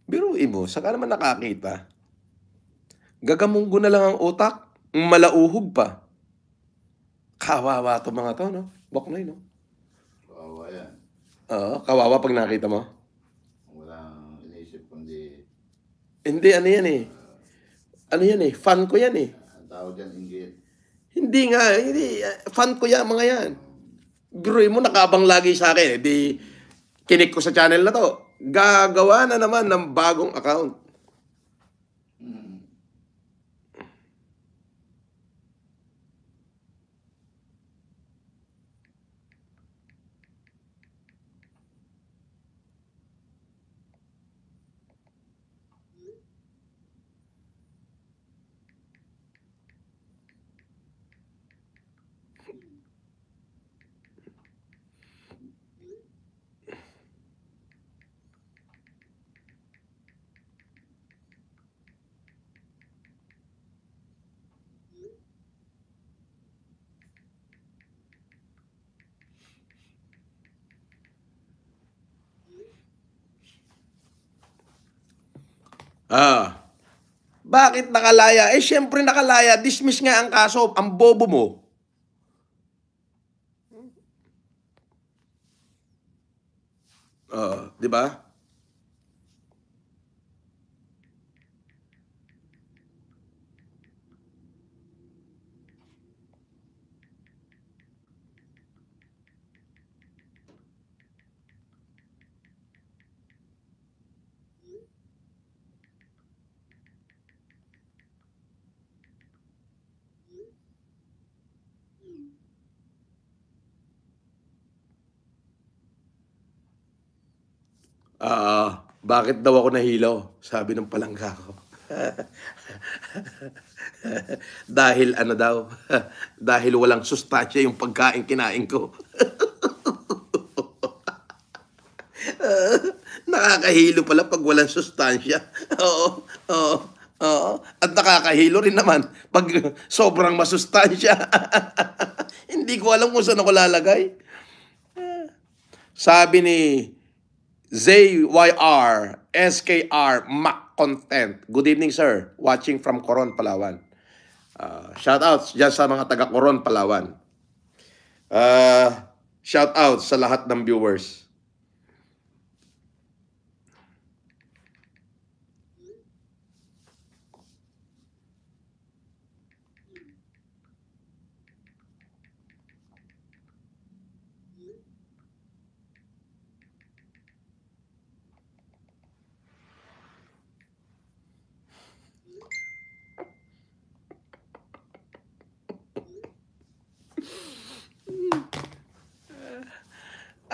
Biruin mo, saka naman nakakita. Gagamonggo na lang ang utak, malauhog pa. Kawawa to mga to, no? Baknoy, no? Oo, kawawa pag nakita mo. Walang inisip kundi... Hindi, ano yan eh. Ano yan eh, fan ko yan eh. Ah, ang tawag dyan, inggit. Hindi nga, hindi. Ah, fan ko yan, mga yan. Biruin mo, nakabang lagi sa akin. Eh, di, kinik ko sa channel na to. Gagawa na naman ng bagong account. Ah. Bakit nakalaya? Eh, syempre nakalaya. Dismiss nga ang kaso. Ang bobo mo. Ah, di ba? uh, bakit daw ako nahilo? Sabi ng palangga ko. dahil ano daw, dahil walang sustansya yung pagkain kinain ko. nakakahilo pala pag walang sustansya. Oo, oo, oo. At nakakahilo rin naman pag sobrang masustansya. Hindi ko alam kung saan ako lalagay. Sabi ni ZYR SKR Mac Content. Good evening, sir. Watching from Coron, Palawan. Uh, shout out dyan sa mga taga Coron, Palawan. Uh, shout out sa lahat ng viewers.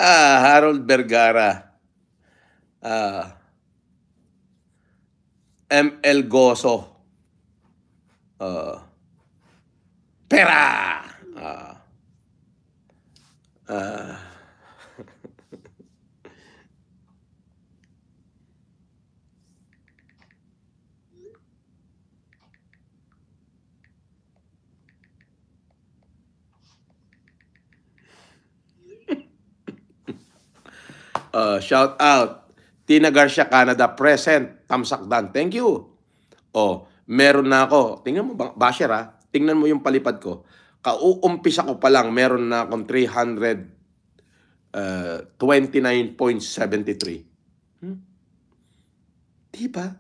Ah, Harold Vergara. Ah, ML Goso. Ah, pera! Ah, ah, Uh, shout out. Tina Garcia Canada present. Tamsakdan. Thank you. Oh, meron na ako. Tingnan mo, basher ha. Tingnan mo yung palipad ko. Kauumpisa ko pa lang, meron na akong 329.73. Uh, 29.73. Hmm? Diba?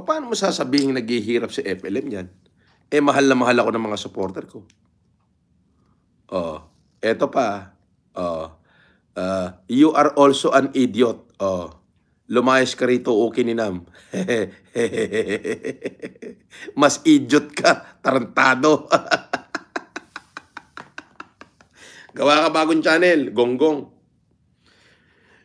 Paano mo sasabihin naghihirap si FLM yan? Eh, mahal na mahal ako ng mga supporter ko. Oh, eto pa. Oh, Uh, you are also an idiot. Oh. Lumayas ka rito, okay oh, ni Nam. Mas idiot ka, tarantado. Gawa ka bagong channel, gonggong.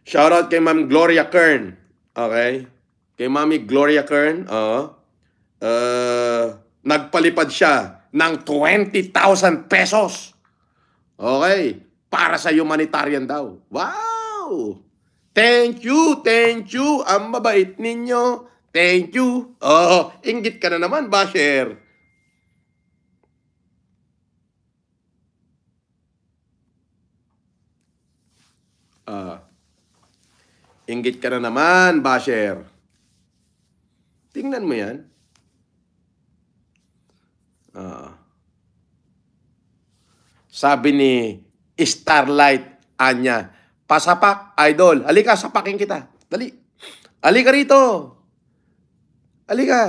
Shoutout kay Ma'am Gloria Kern. Okay? Kay Mami Gloria Kern. Uh, uh, nagpalipad siya ng 20,000 pesos. Okay? para sa humanitarian daw. Wow! Thank you, thank you. Ang mabait ninyo. Thank you. Oh, inggit ka na naman, basher. Ah. Uh, inggit ka na naman, basher. Tingnan mo 'yan. Ah. Uh, sabi ni Starlight Anya. Pasapak, idol. Halika, sapakin kita. Dali. Halika rito. Halika.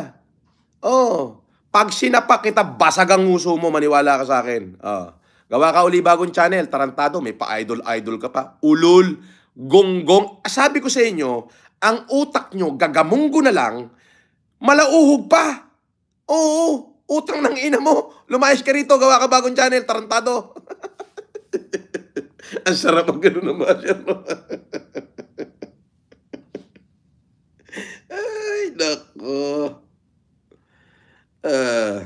Oh. Pag sinapak kita, basag ang nguso mo. Maniwala ka sa akin. Oh. Gawa ka uli bagong channel. Tarantado, may pa-idol-idol ka pa. Ulul, gonggong. Ah, sabi ko sa inyo, ang utak nyo, gagamunggo na lang, malauhog pa. Oo, utang ng ina mo. Lumayas ka rito, gawa ka bagong channel, tarantado. Asyara magaduna masyara. Ay, nako. Uh,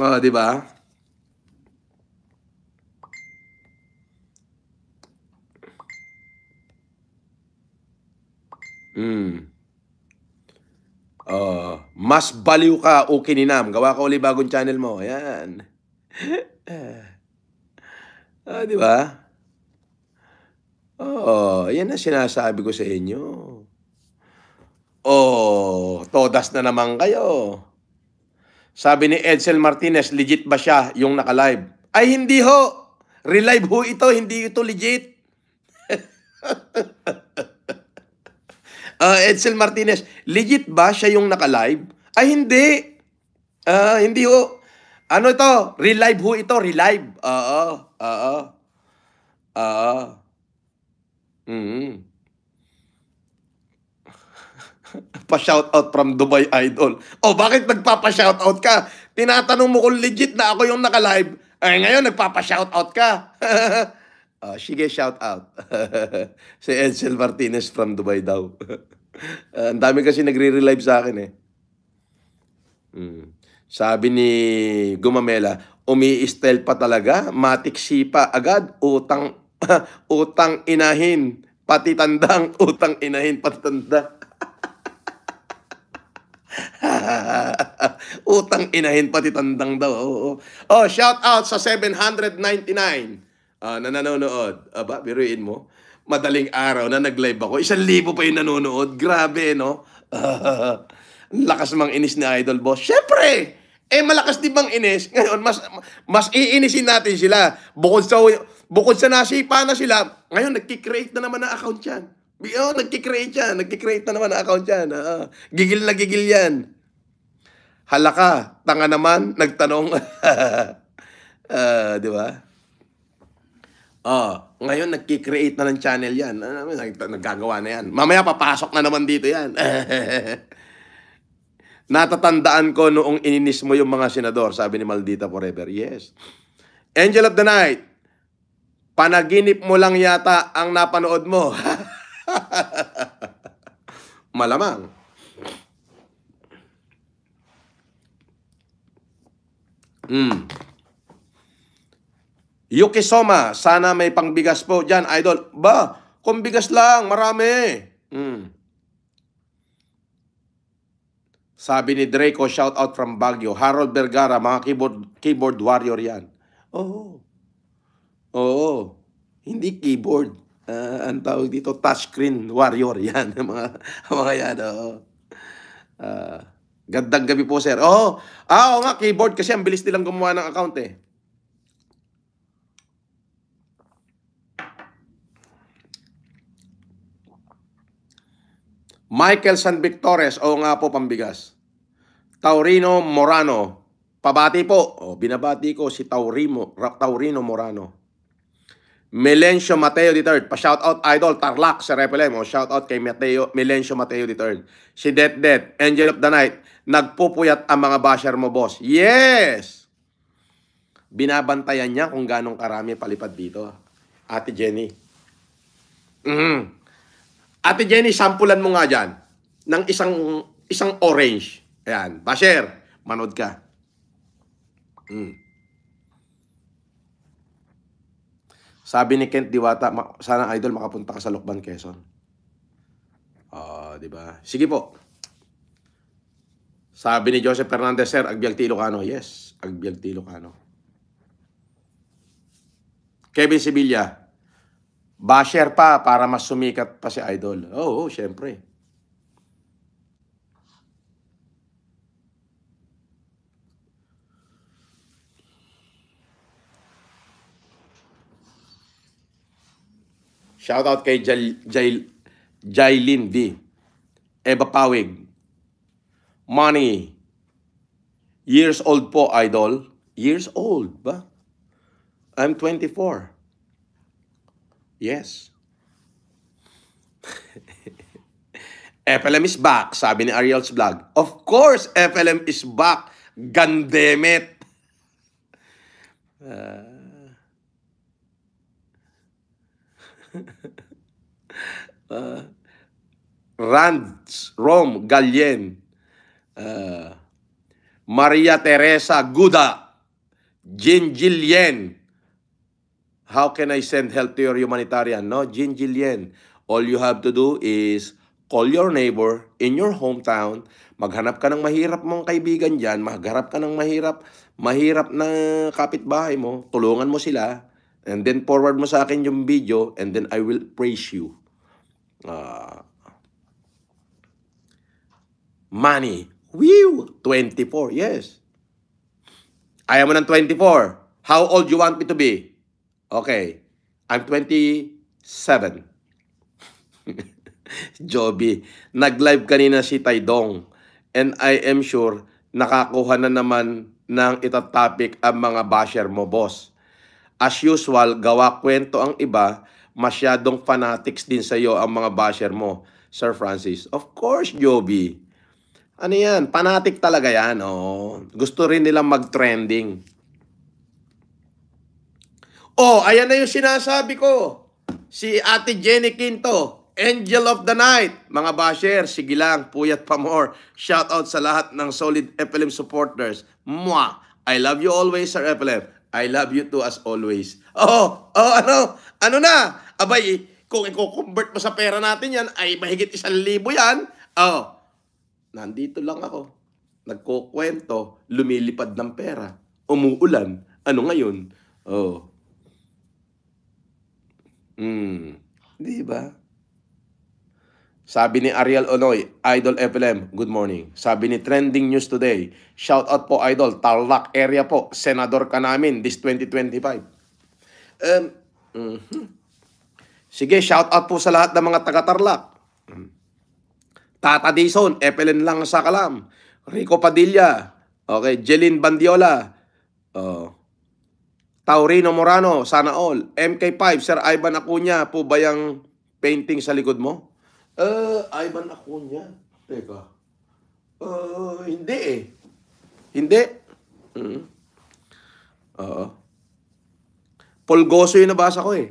oh, di ba? Mm. Uh, mas baliw ka o kininam. Gawa ka uli bagong channel mo. Ayan. ah, di ba? oh, yan na sinasabi ko sa inyo. Oh, todas na naman kayo. Sabi ni Edsel Martinez, legit ba siya yung naka-live? Ay, hindi ho! Relive ho ito, hindi ito legit. Uh, Edsel Martinez, legit ba siya yung naka-live? Ay, hindi. Uh, hindi ho. Ano ito? Relive ho ito. Relive. Oo. Oo. Oo. Mm. Pa-shoutout from Dubai Idol. Oh, bakit nagpapa-shoutout ka? Tinatanong mo kung legit na ako yung naka-live. Eh, ngayon, nagpapa-shoutout ka. Uh, sige, shout out. si Edsel Martinez from Dubai daw. uh, ang dami kasi nagre-relive sa akin eh. Mm. Sabi ni Gumamela, umiistel pa talaga, matik sipa agad, utang utang inahin, pati tandang utang inahin, pati tanda. utang inahin, pati tandang daw. Oh, oh shout out sa 799 uh, na nanonood, aba, biruin mo, madaling araw na nag-live ako, isang libo pa yung nanonood. Grabe, no? lakas mang inis ni Idol Boss. Siyempre! Eh, malakas din bang inis? Ngayon, mas, mas iinisin natin sila. Bukod sa, bukod sa nasipa na sila, ngayon, nagkikreate na naman ng account yan. Oh, nagkikreate yan. Nagkikreate na naman ng account yan. Uh, gigil na gigil yan. Halaka, tanga naman, nagtanong. uh, di ba? Oh, ngayon nagki-create na ng channel 'yan. Ano, ano, Naggagawa na 'yan. Mamaya papasok na naman dito 'yan. Natatandaan ko noong ininis mo yung mga senador, sabi ni Maldita Forever. Yes. Angel of the Night, panaginip mo lang yata ang napanood mo. Malamang. Mm. Yuki Soma, sana may pangbigas po dyan, idol. Ba, kung bigas lang, marami. Mm. Sabi ni Draco, shout out from Baguio. Harold Vergara, mga keyboard, keyboard warrior yan. Oo. Oh. Oo. Oh. Hindi keyboard. Uh, ang tawag dito, touchscreen warrior yan. mga, mga yan, oo. Oh. Uh, gandang gabi po, sir. Oo. Oh. Ah, oo nga, keyboard kasi ang bilis nilang gumawa ng account eh. Michael San Victores, o nga po pambigas. Taurino Morano, pabati po. O, binabati ko si Taurimo, Taurino Morano. Melencio Mateo III, pa-shoutout idol, Tarlac sa Repelem. O, shoutout kay Mateo, Melencio Mateo III. Si Det Det, Angel of the Night, nagpupuyat ang mga basher mo, boss. Yes! Binabantayan niya kung ganong karami palipad dito. Ate Jenny. Mm-hmm. Ate Jenny, sampulan mo nga dyan ng isang, isang orange. Ayan. Basher, manood ka. Mm. Sabi ni Kent Diwata, sana idol makapunta ka sa Lokban, Quezon. Ah, uh, di ba? Sige po. Sabi ni Joseph Fernandez, Sir, Agbiag Tilocano. Yes, agbyag Agbiag Tilocano. Kevin Sevilla, basher pa para mas sumikat pa si Idol. Oo, oh, syempre. Shoutout kay Jail, Jail, Jailin D. Eva Pawig. Money. Years old po, idol. Years old ba? I'm 24. Yes. FLM is back, sabi ni Ariel's vlog. Of course, FLM is back. Gandemet. Uh... uh... Rands, Rome, Gallien. uh, Maria Teresa Guda, Jean Gillian, How can I send help to your humanitarian? No, Jin Jilien, all you have to do is call your neighbor in your hometown, maghanap ka ng mahirap mong kaibigan dyan, maghanap ka ng mahirap, mahirap na kapitbahay mo, tulungan mo sila, and then forward mo sa akin yung video, and then I will praise you. Uh, money. Whew! 24, yes. Ayaw mo ng 24. How old you want me to be? Okay. I'm 27. Joby, nag-live kanina si Taydong and I am sure nakakuha na naman ng itatopic ang mga basher mo, boss. As usual, gawa kwento ang iba, masyadong fanatics din sa iyo ang mga basher mo, Sir Francis. Of course, Joby. Ano yan? Fanatic talaga yan. Oh. Gusto rin nilang mag-trending. Oh, ayan na yung sinasabi ko. Si Ate Jenny Quinto, Angel of the Night. Mga basher, sige lang, puyat pa more. Shout out sa lahat ng solid FLM supporters. Mwah! I love you always, Sir FLM. I love you too as always. Oh, oh ano? Ano na? Abay, kung i-convert mo sa pera natin yan, ay mahigit isang libo yan. Oh, nandito lang ako. Nagkukwento, lumilipad ng pera. Umuulan. Ano ngayon? Oh. Mm. Di ba? Sabi ni Ariel Onoy, Idol FLM, good morning. Sabi ni Trending News Today, shout out po Idol, Tarlac area po, senador ka namin this 2025. Um, mm-hmm. Sige, shout out po sa lahat ng mga taga-Tarlac. Hmm. Tata Dison, FLM lang sa kalam. Rico Padilla, okay, Jeline Bandiola, oh, Taurino Morano, sana all. MK5, Sir Ivan Acuña, po ba yung painting sa likod mo? Uh, Ivan Acuña? Teka. Uh, hindi eh. Hindi? Mm. Oo. Polgoso yung nabasa ko eh.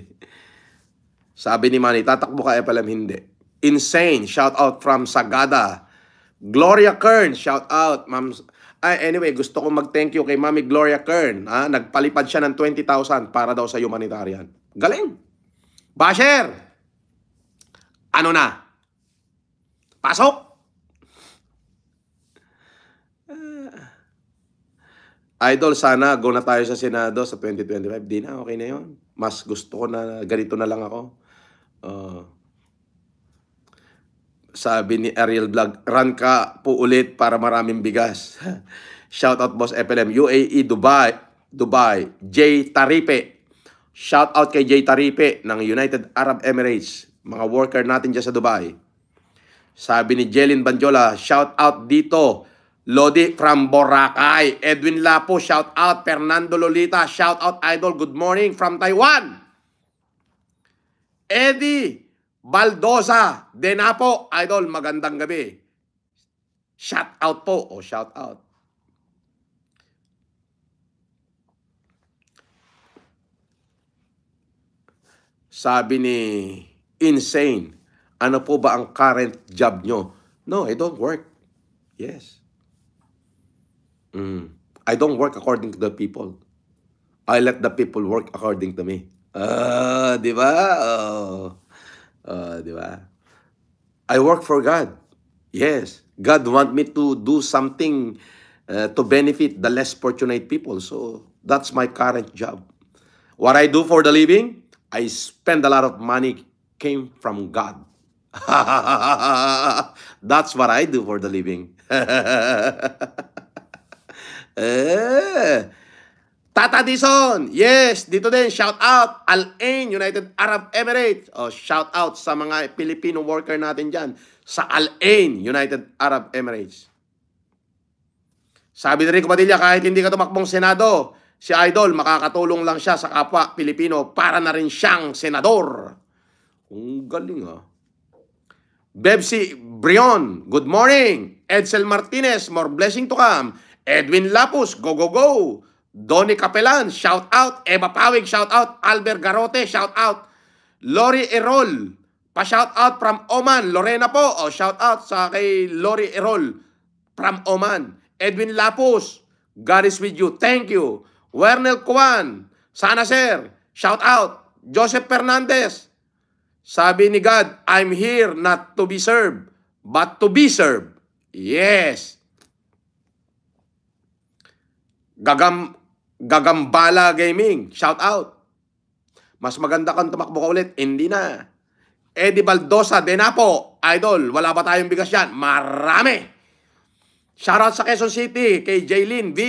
Sabi ni Manny, tatakbo ka FLM, hindi. Insane, shout out from Sagada. Gloria Kern, shout out. Ma'am Ah, anyway, gusto ko mag-thank you kay Mami Gloria Kern. Ah, nagpalipad siya ng 20,000 para daw sa humanitarian. Galing! Basher! Ano na? Pasok! Ah. idol, sana go na tayo sa Senado sa 2025. Di na, okay na yon. Mas gusto ko na ganito na lang ako. Uh, sabi ni Ariel Vlog, run ka po ulit para maraming bigas. Shout out Boss FLM, UAE Dubai, Dubai, Jay Taripe. Shout out kay Jay Taripe ng United Arab Emirates, mga worker natin diyan sa Dubai. Sabi ni Jelin Banjola, shout out dito. Lodi from Boracay, Edwin Lapo, shout out. Fernando Lolita, shout out idol. Good morning from Taiwan. Eddie Baldosa de Napo. Idol, magandang gabi. Shout out po o shout out. Sabi ni Insane, ano po ba ang current job nyo? No, I don't work. Yes. Mm. I don't work according to the people. I let the people work according to me. Ah, uh, di ba? Oh. Uh, di ba? I work for God. Yes. God want me to do something uh, to benefit the less fortunate people. So that's my current job. What I do for the living, I spend a lot of money came from God. that's what I do for the living. Eh? Tata Dison, yes, dito din, shout out. Al Ain, United Arab Emirates. Oh, shout out sa mga Filipino worker natin dyan. Sa Al Ain, United Arab Emirates. Sabi ni Rico Padilla, kahit hindi ka tumakbong Senado, si Idol, makakatulong lang siya sa kapwa Pilipino para na rin siyang senador. Ang galing ha. Ah. Bebsi Brion, good morning. Edsel Martinez, more blessing to come. Edwin Lapus, go go go. Donnie Capelan, shout out. Emma Pawig, shout out. Albert Garote, shout out. Lori Erol, pa-shout out from Oman. Lorena po, oh, shout out sa kay Lori Erol from Oman. Edwin Lapus, God is with you. Thank you. Wernel Kwan, sana sir, shout out. Joseph Fernandez, sabi ni God, I'm here not to be served, but to be served. Yes. Gagam Gagambala Gaming, shout out. Mas maganda kang tumakbo ka ulit, hindi na. Eddie Baldosa Denapo, idol, wala ba tayong bigas yan? Marami! Shout out sa Quezon City, kay Jaylin V.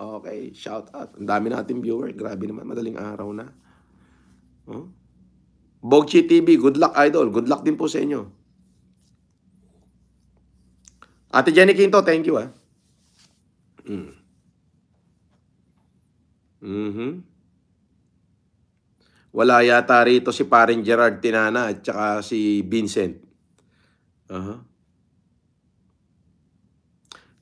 Okay, shout out. Ang dami natin viewer. Grabe naman, madaling araw na. Huh? Oh. Bogchi TV, good luck idol. Good luck din po sa inyo. Ate Jenny Quinto, thank you ah. Mm. Mm-hmm. Wala yata rito si parin Gerard Tinana at saka si Vincent. Uh-huh.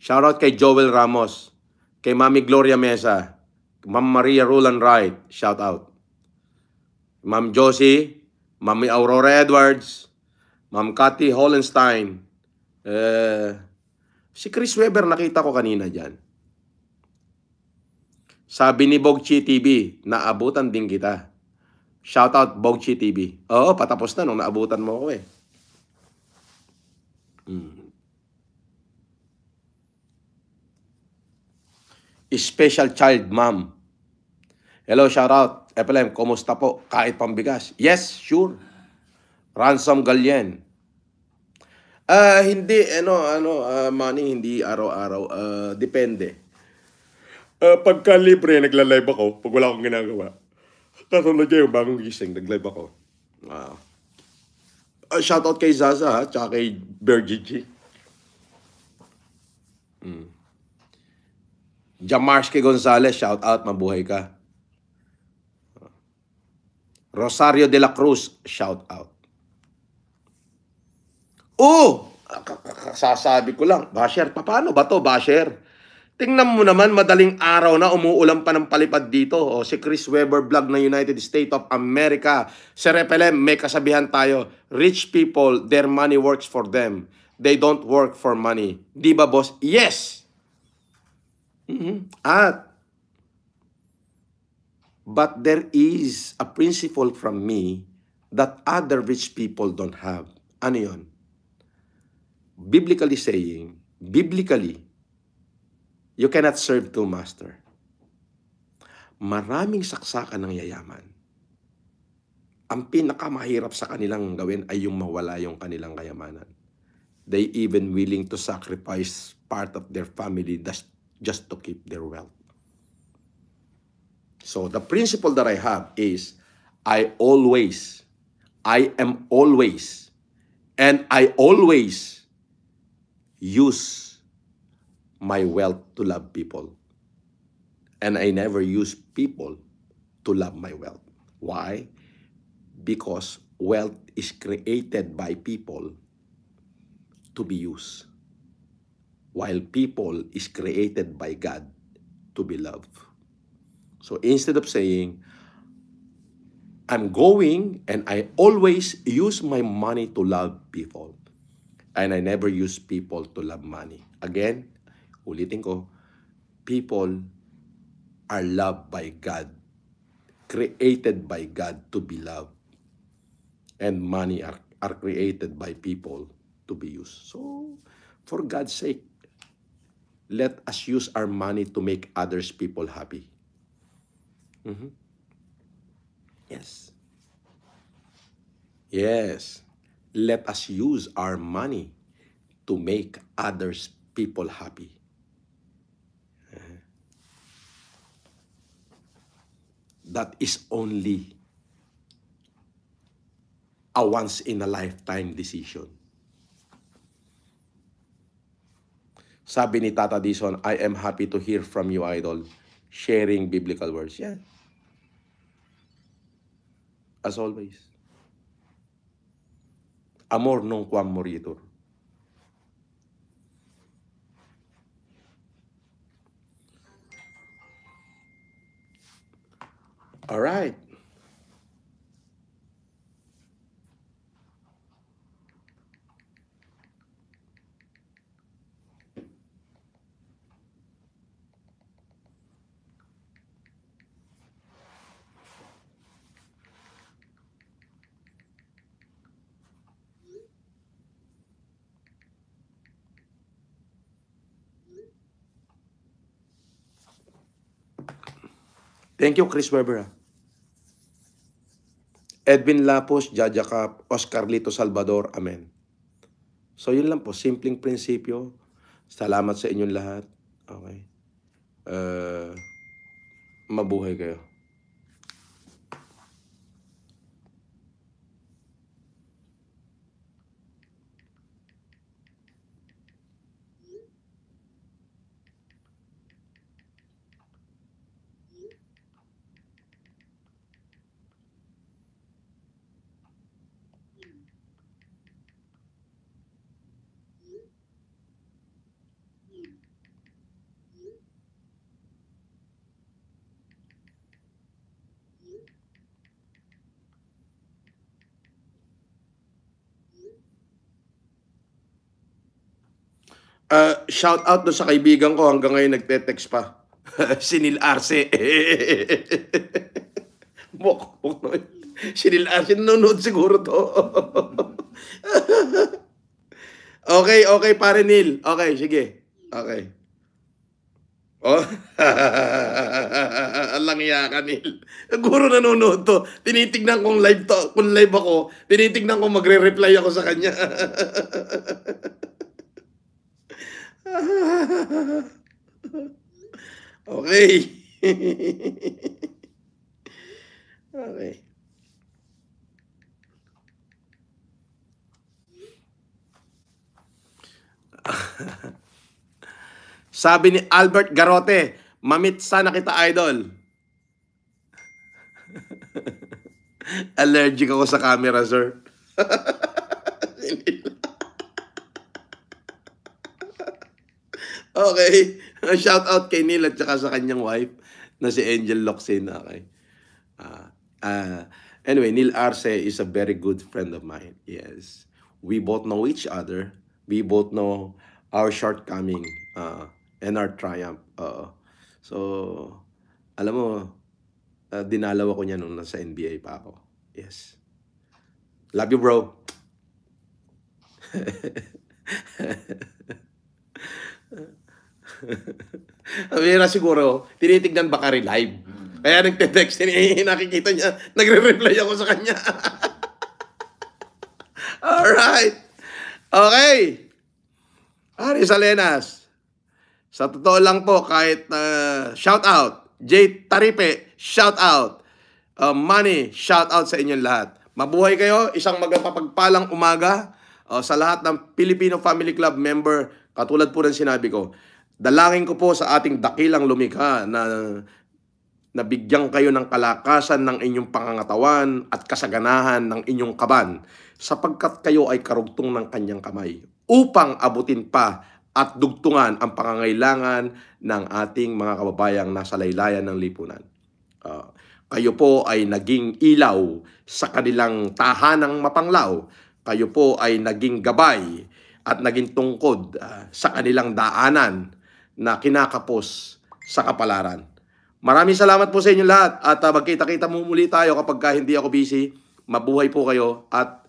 Shoutout kay Joel Ramos, kay Mami Gloria Mesa, Ma'am Maria Roland Wright, shoutout. Ma'am Josie, Mami Aurora Edwards, Ma'am Cathy Hollenstein, uh, si Chris Weber nakita ko kanina dyan. Sabi ni Bogchi TV, naabutan din kita. Shoutout Bogchi TV. Oo, patapos na nung naabutan mo ako eh. Hmm. Special child mom. Hello, shoutout. FLM, kumusta po? Kahit pambigas. Yes, sure. Ransom Galyen. Ah, uh, hindi ano ano uh, money hindi araw-araw uh, depende. Uh, pagka libre, nagla-live ako pag wala akong ginagawa. Katulad kayo, bagong gising, nag-live ako. Wow. Uh, ah. ah, shoutout kay Zaza, ha? Tsaka kay Virgin G. Mm. Jamarski Gonzalez, shoutout, mabuhay ka. Rosario de la Cruz, shoutout. Oh! Sasabi ko lang, Basher, paano ba to, Basher? Tingnan mo naman, madaling araw na umuulan pa ng palipad dito. O, si Chris Weber vlog ng United States of America. Si Repelem, may kasabihan tayo. Rich people, their money works for them. They don't work for money. Di ba, boss? Yes! Mm-hmm. At, but there is a principle from me that other rich people don't have. Ano yon? Biblically saying, biblically, You cannot serve two master. Maraming saksakan ng yayaman. Ang pinakamahirap sa kanilang gawin ay yung mawala yung kanilang kayamanan. They even willing to sacrifice part of their family just, just to keep their wealth. So the principle that I have is I always, I am always, and I always use my wealth to love people. And I never use people to love my wealth. Why? Because wealth is created by people to be used, while people is created by God to be loved. So instead of saying, I'm going and I always use my money to love people, and I never use people to love money. Again, Ulitin ko, people are loved by God, created by God to be loved. And money are, are created by people to be used. So, for God's sake, let us use our money to make others people happy. Mm -hmm. Yes. Yes. Let us use our money to make others people happy. that is only a once in a lifetime decision. Sabi ni Tata Dison, I am happy to hear from you, idol, sharing biblical words. Yeah. As always. Amor non quam moritur. All right. Thank you, Chris Weber. Edwin Lapos, Jaja Cap, Oscar Lito Salvador. Amen. So yun lang po, simpleng prinsipyo. Salamat sa inyong lahat. Okay. Uh, mabuhay kayo. Shout out do sa kaibigan ko hanggang ngayon nagte-text pa. Sinil Arce. Mokok no. Sinil Arce nanonood siguro to. okay, okay pare Nil. Okay, sige. Okay. Oh. Alang iya ka, Nil. Guro nanonood to. Tinitignan kong live to. Kung live ako, tinitignan kong magre-reply ako sa kanya. okay. okay. Sabi ni Albert Garote, mamit sana kita idol. Allergic ako sa camera, sir. okay. Shout out kay Neil at saka sa kanyang wife na si Angel Locsin. Okay. Uh, uh, anyway, Neil Arce is a very good friend of mine. Yes. We both know each other. We both know our shortcoming uh, and our triumph. Uh, so, alam mo, uh, dinalaw ako niya nung nasa NBA pa ako. Yes. Love you, bro. Amira siguro, tinitignan baka re live. Mm. Kaya nagte-text, nakikita niya, nagre-reply ako sa kanya. Alright. Okay. Ari Salenas. Sa totoo lang po, kahit uh, shout out. Jay Taripe, shout out. Uh, Manny, shout out sa inyong lahat. Mabuhay kayo. Isang magpapagpalang umaga uh, sa lahat ng Filipino Family Club member. Katulad po ng sinabi ko. Dalangin ko po sa ating dakilang lumikha na nabigyan kayo ng kalakasan ng inyong pangangatawan at kasaganahan ng inyong kaban sapagkat kayo ay karugtong ng kanyang kamay upang abutin pa at dugtungan ang pangangailangan ng ating mga kababayang nasa laylayan ng lipunan. Uh, kayo po ay naging ilaw sa kanilang tahanang mapanglaw. Kayo po ay naging gabay at naging tungkod uh, sa kanilang daanan na kinakapos sa kapalaran. Maraming salamat po sa inyo lahat at uh, magkita-kita mo muli tayo kapag ka hindi ako busy. Mabuhay po kayo at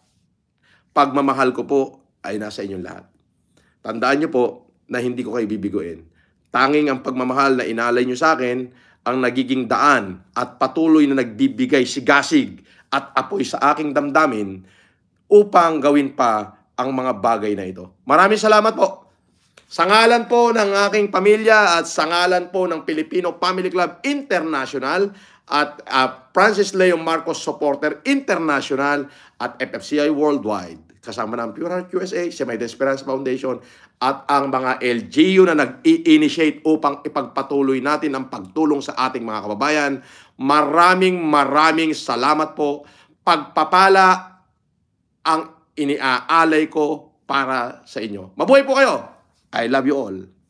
pagmamahal ko po ay nasa inyong lahat. Tandaan niyo po na hindi ko kayo bibiguin. Tanging ang pagmamahal na inalay niyo sa akin ang nagiging daan at patuloy na nagbibigay sigasig at apoy sa aking damdamin upang gawin pa ang mga bagay na ito. Maraming salamat po. Sa ngalan po ng aking pamilya at sa ngalan po ng Filipino Family Club International at uh, Francis Leo Marcos Supporter International at FFCI Worldwide kasama ng Pure Heart USA, si May Desperance Foundation at ang mga LGU na nag-i-initiate upang ipagpatuloy natin ang pagtulong sa ating mga kababayan. Maraming maraming salamat po. Pagpapala ang iniaalay ko para sa inyo. Mabuhay po kayo! I love you all.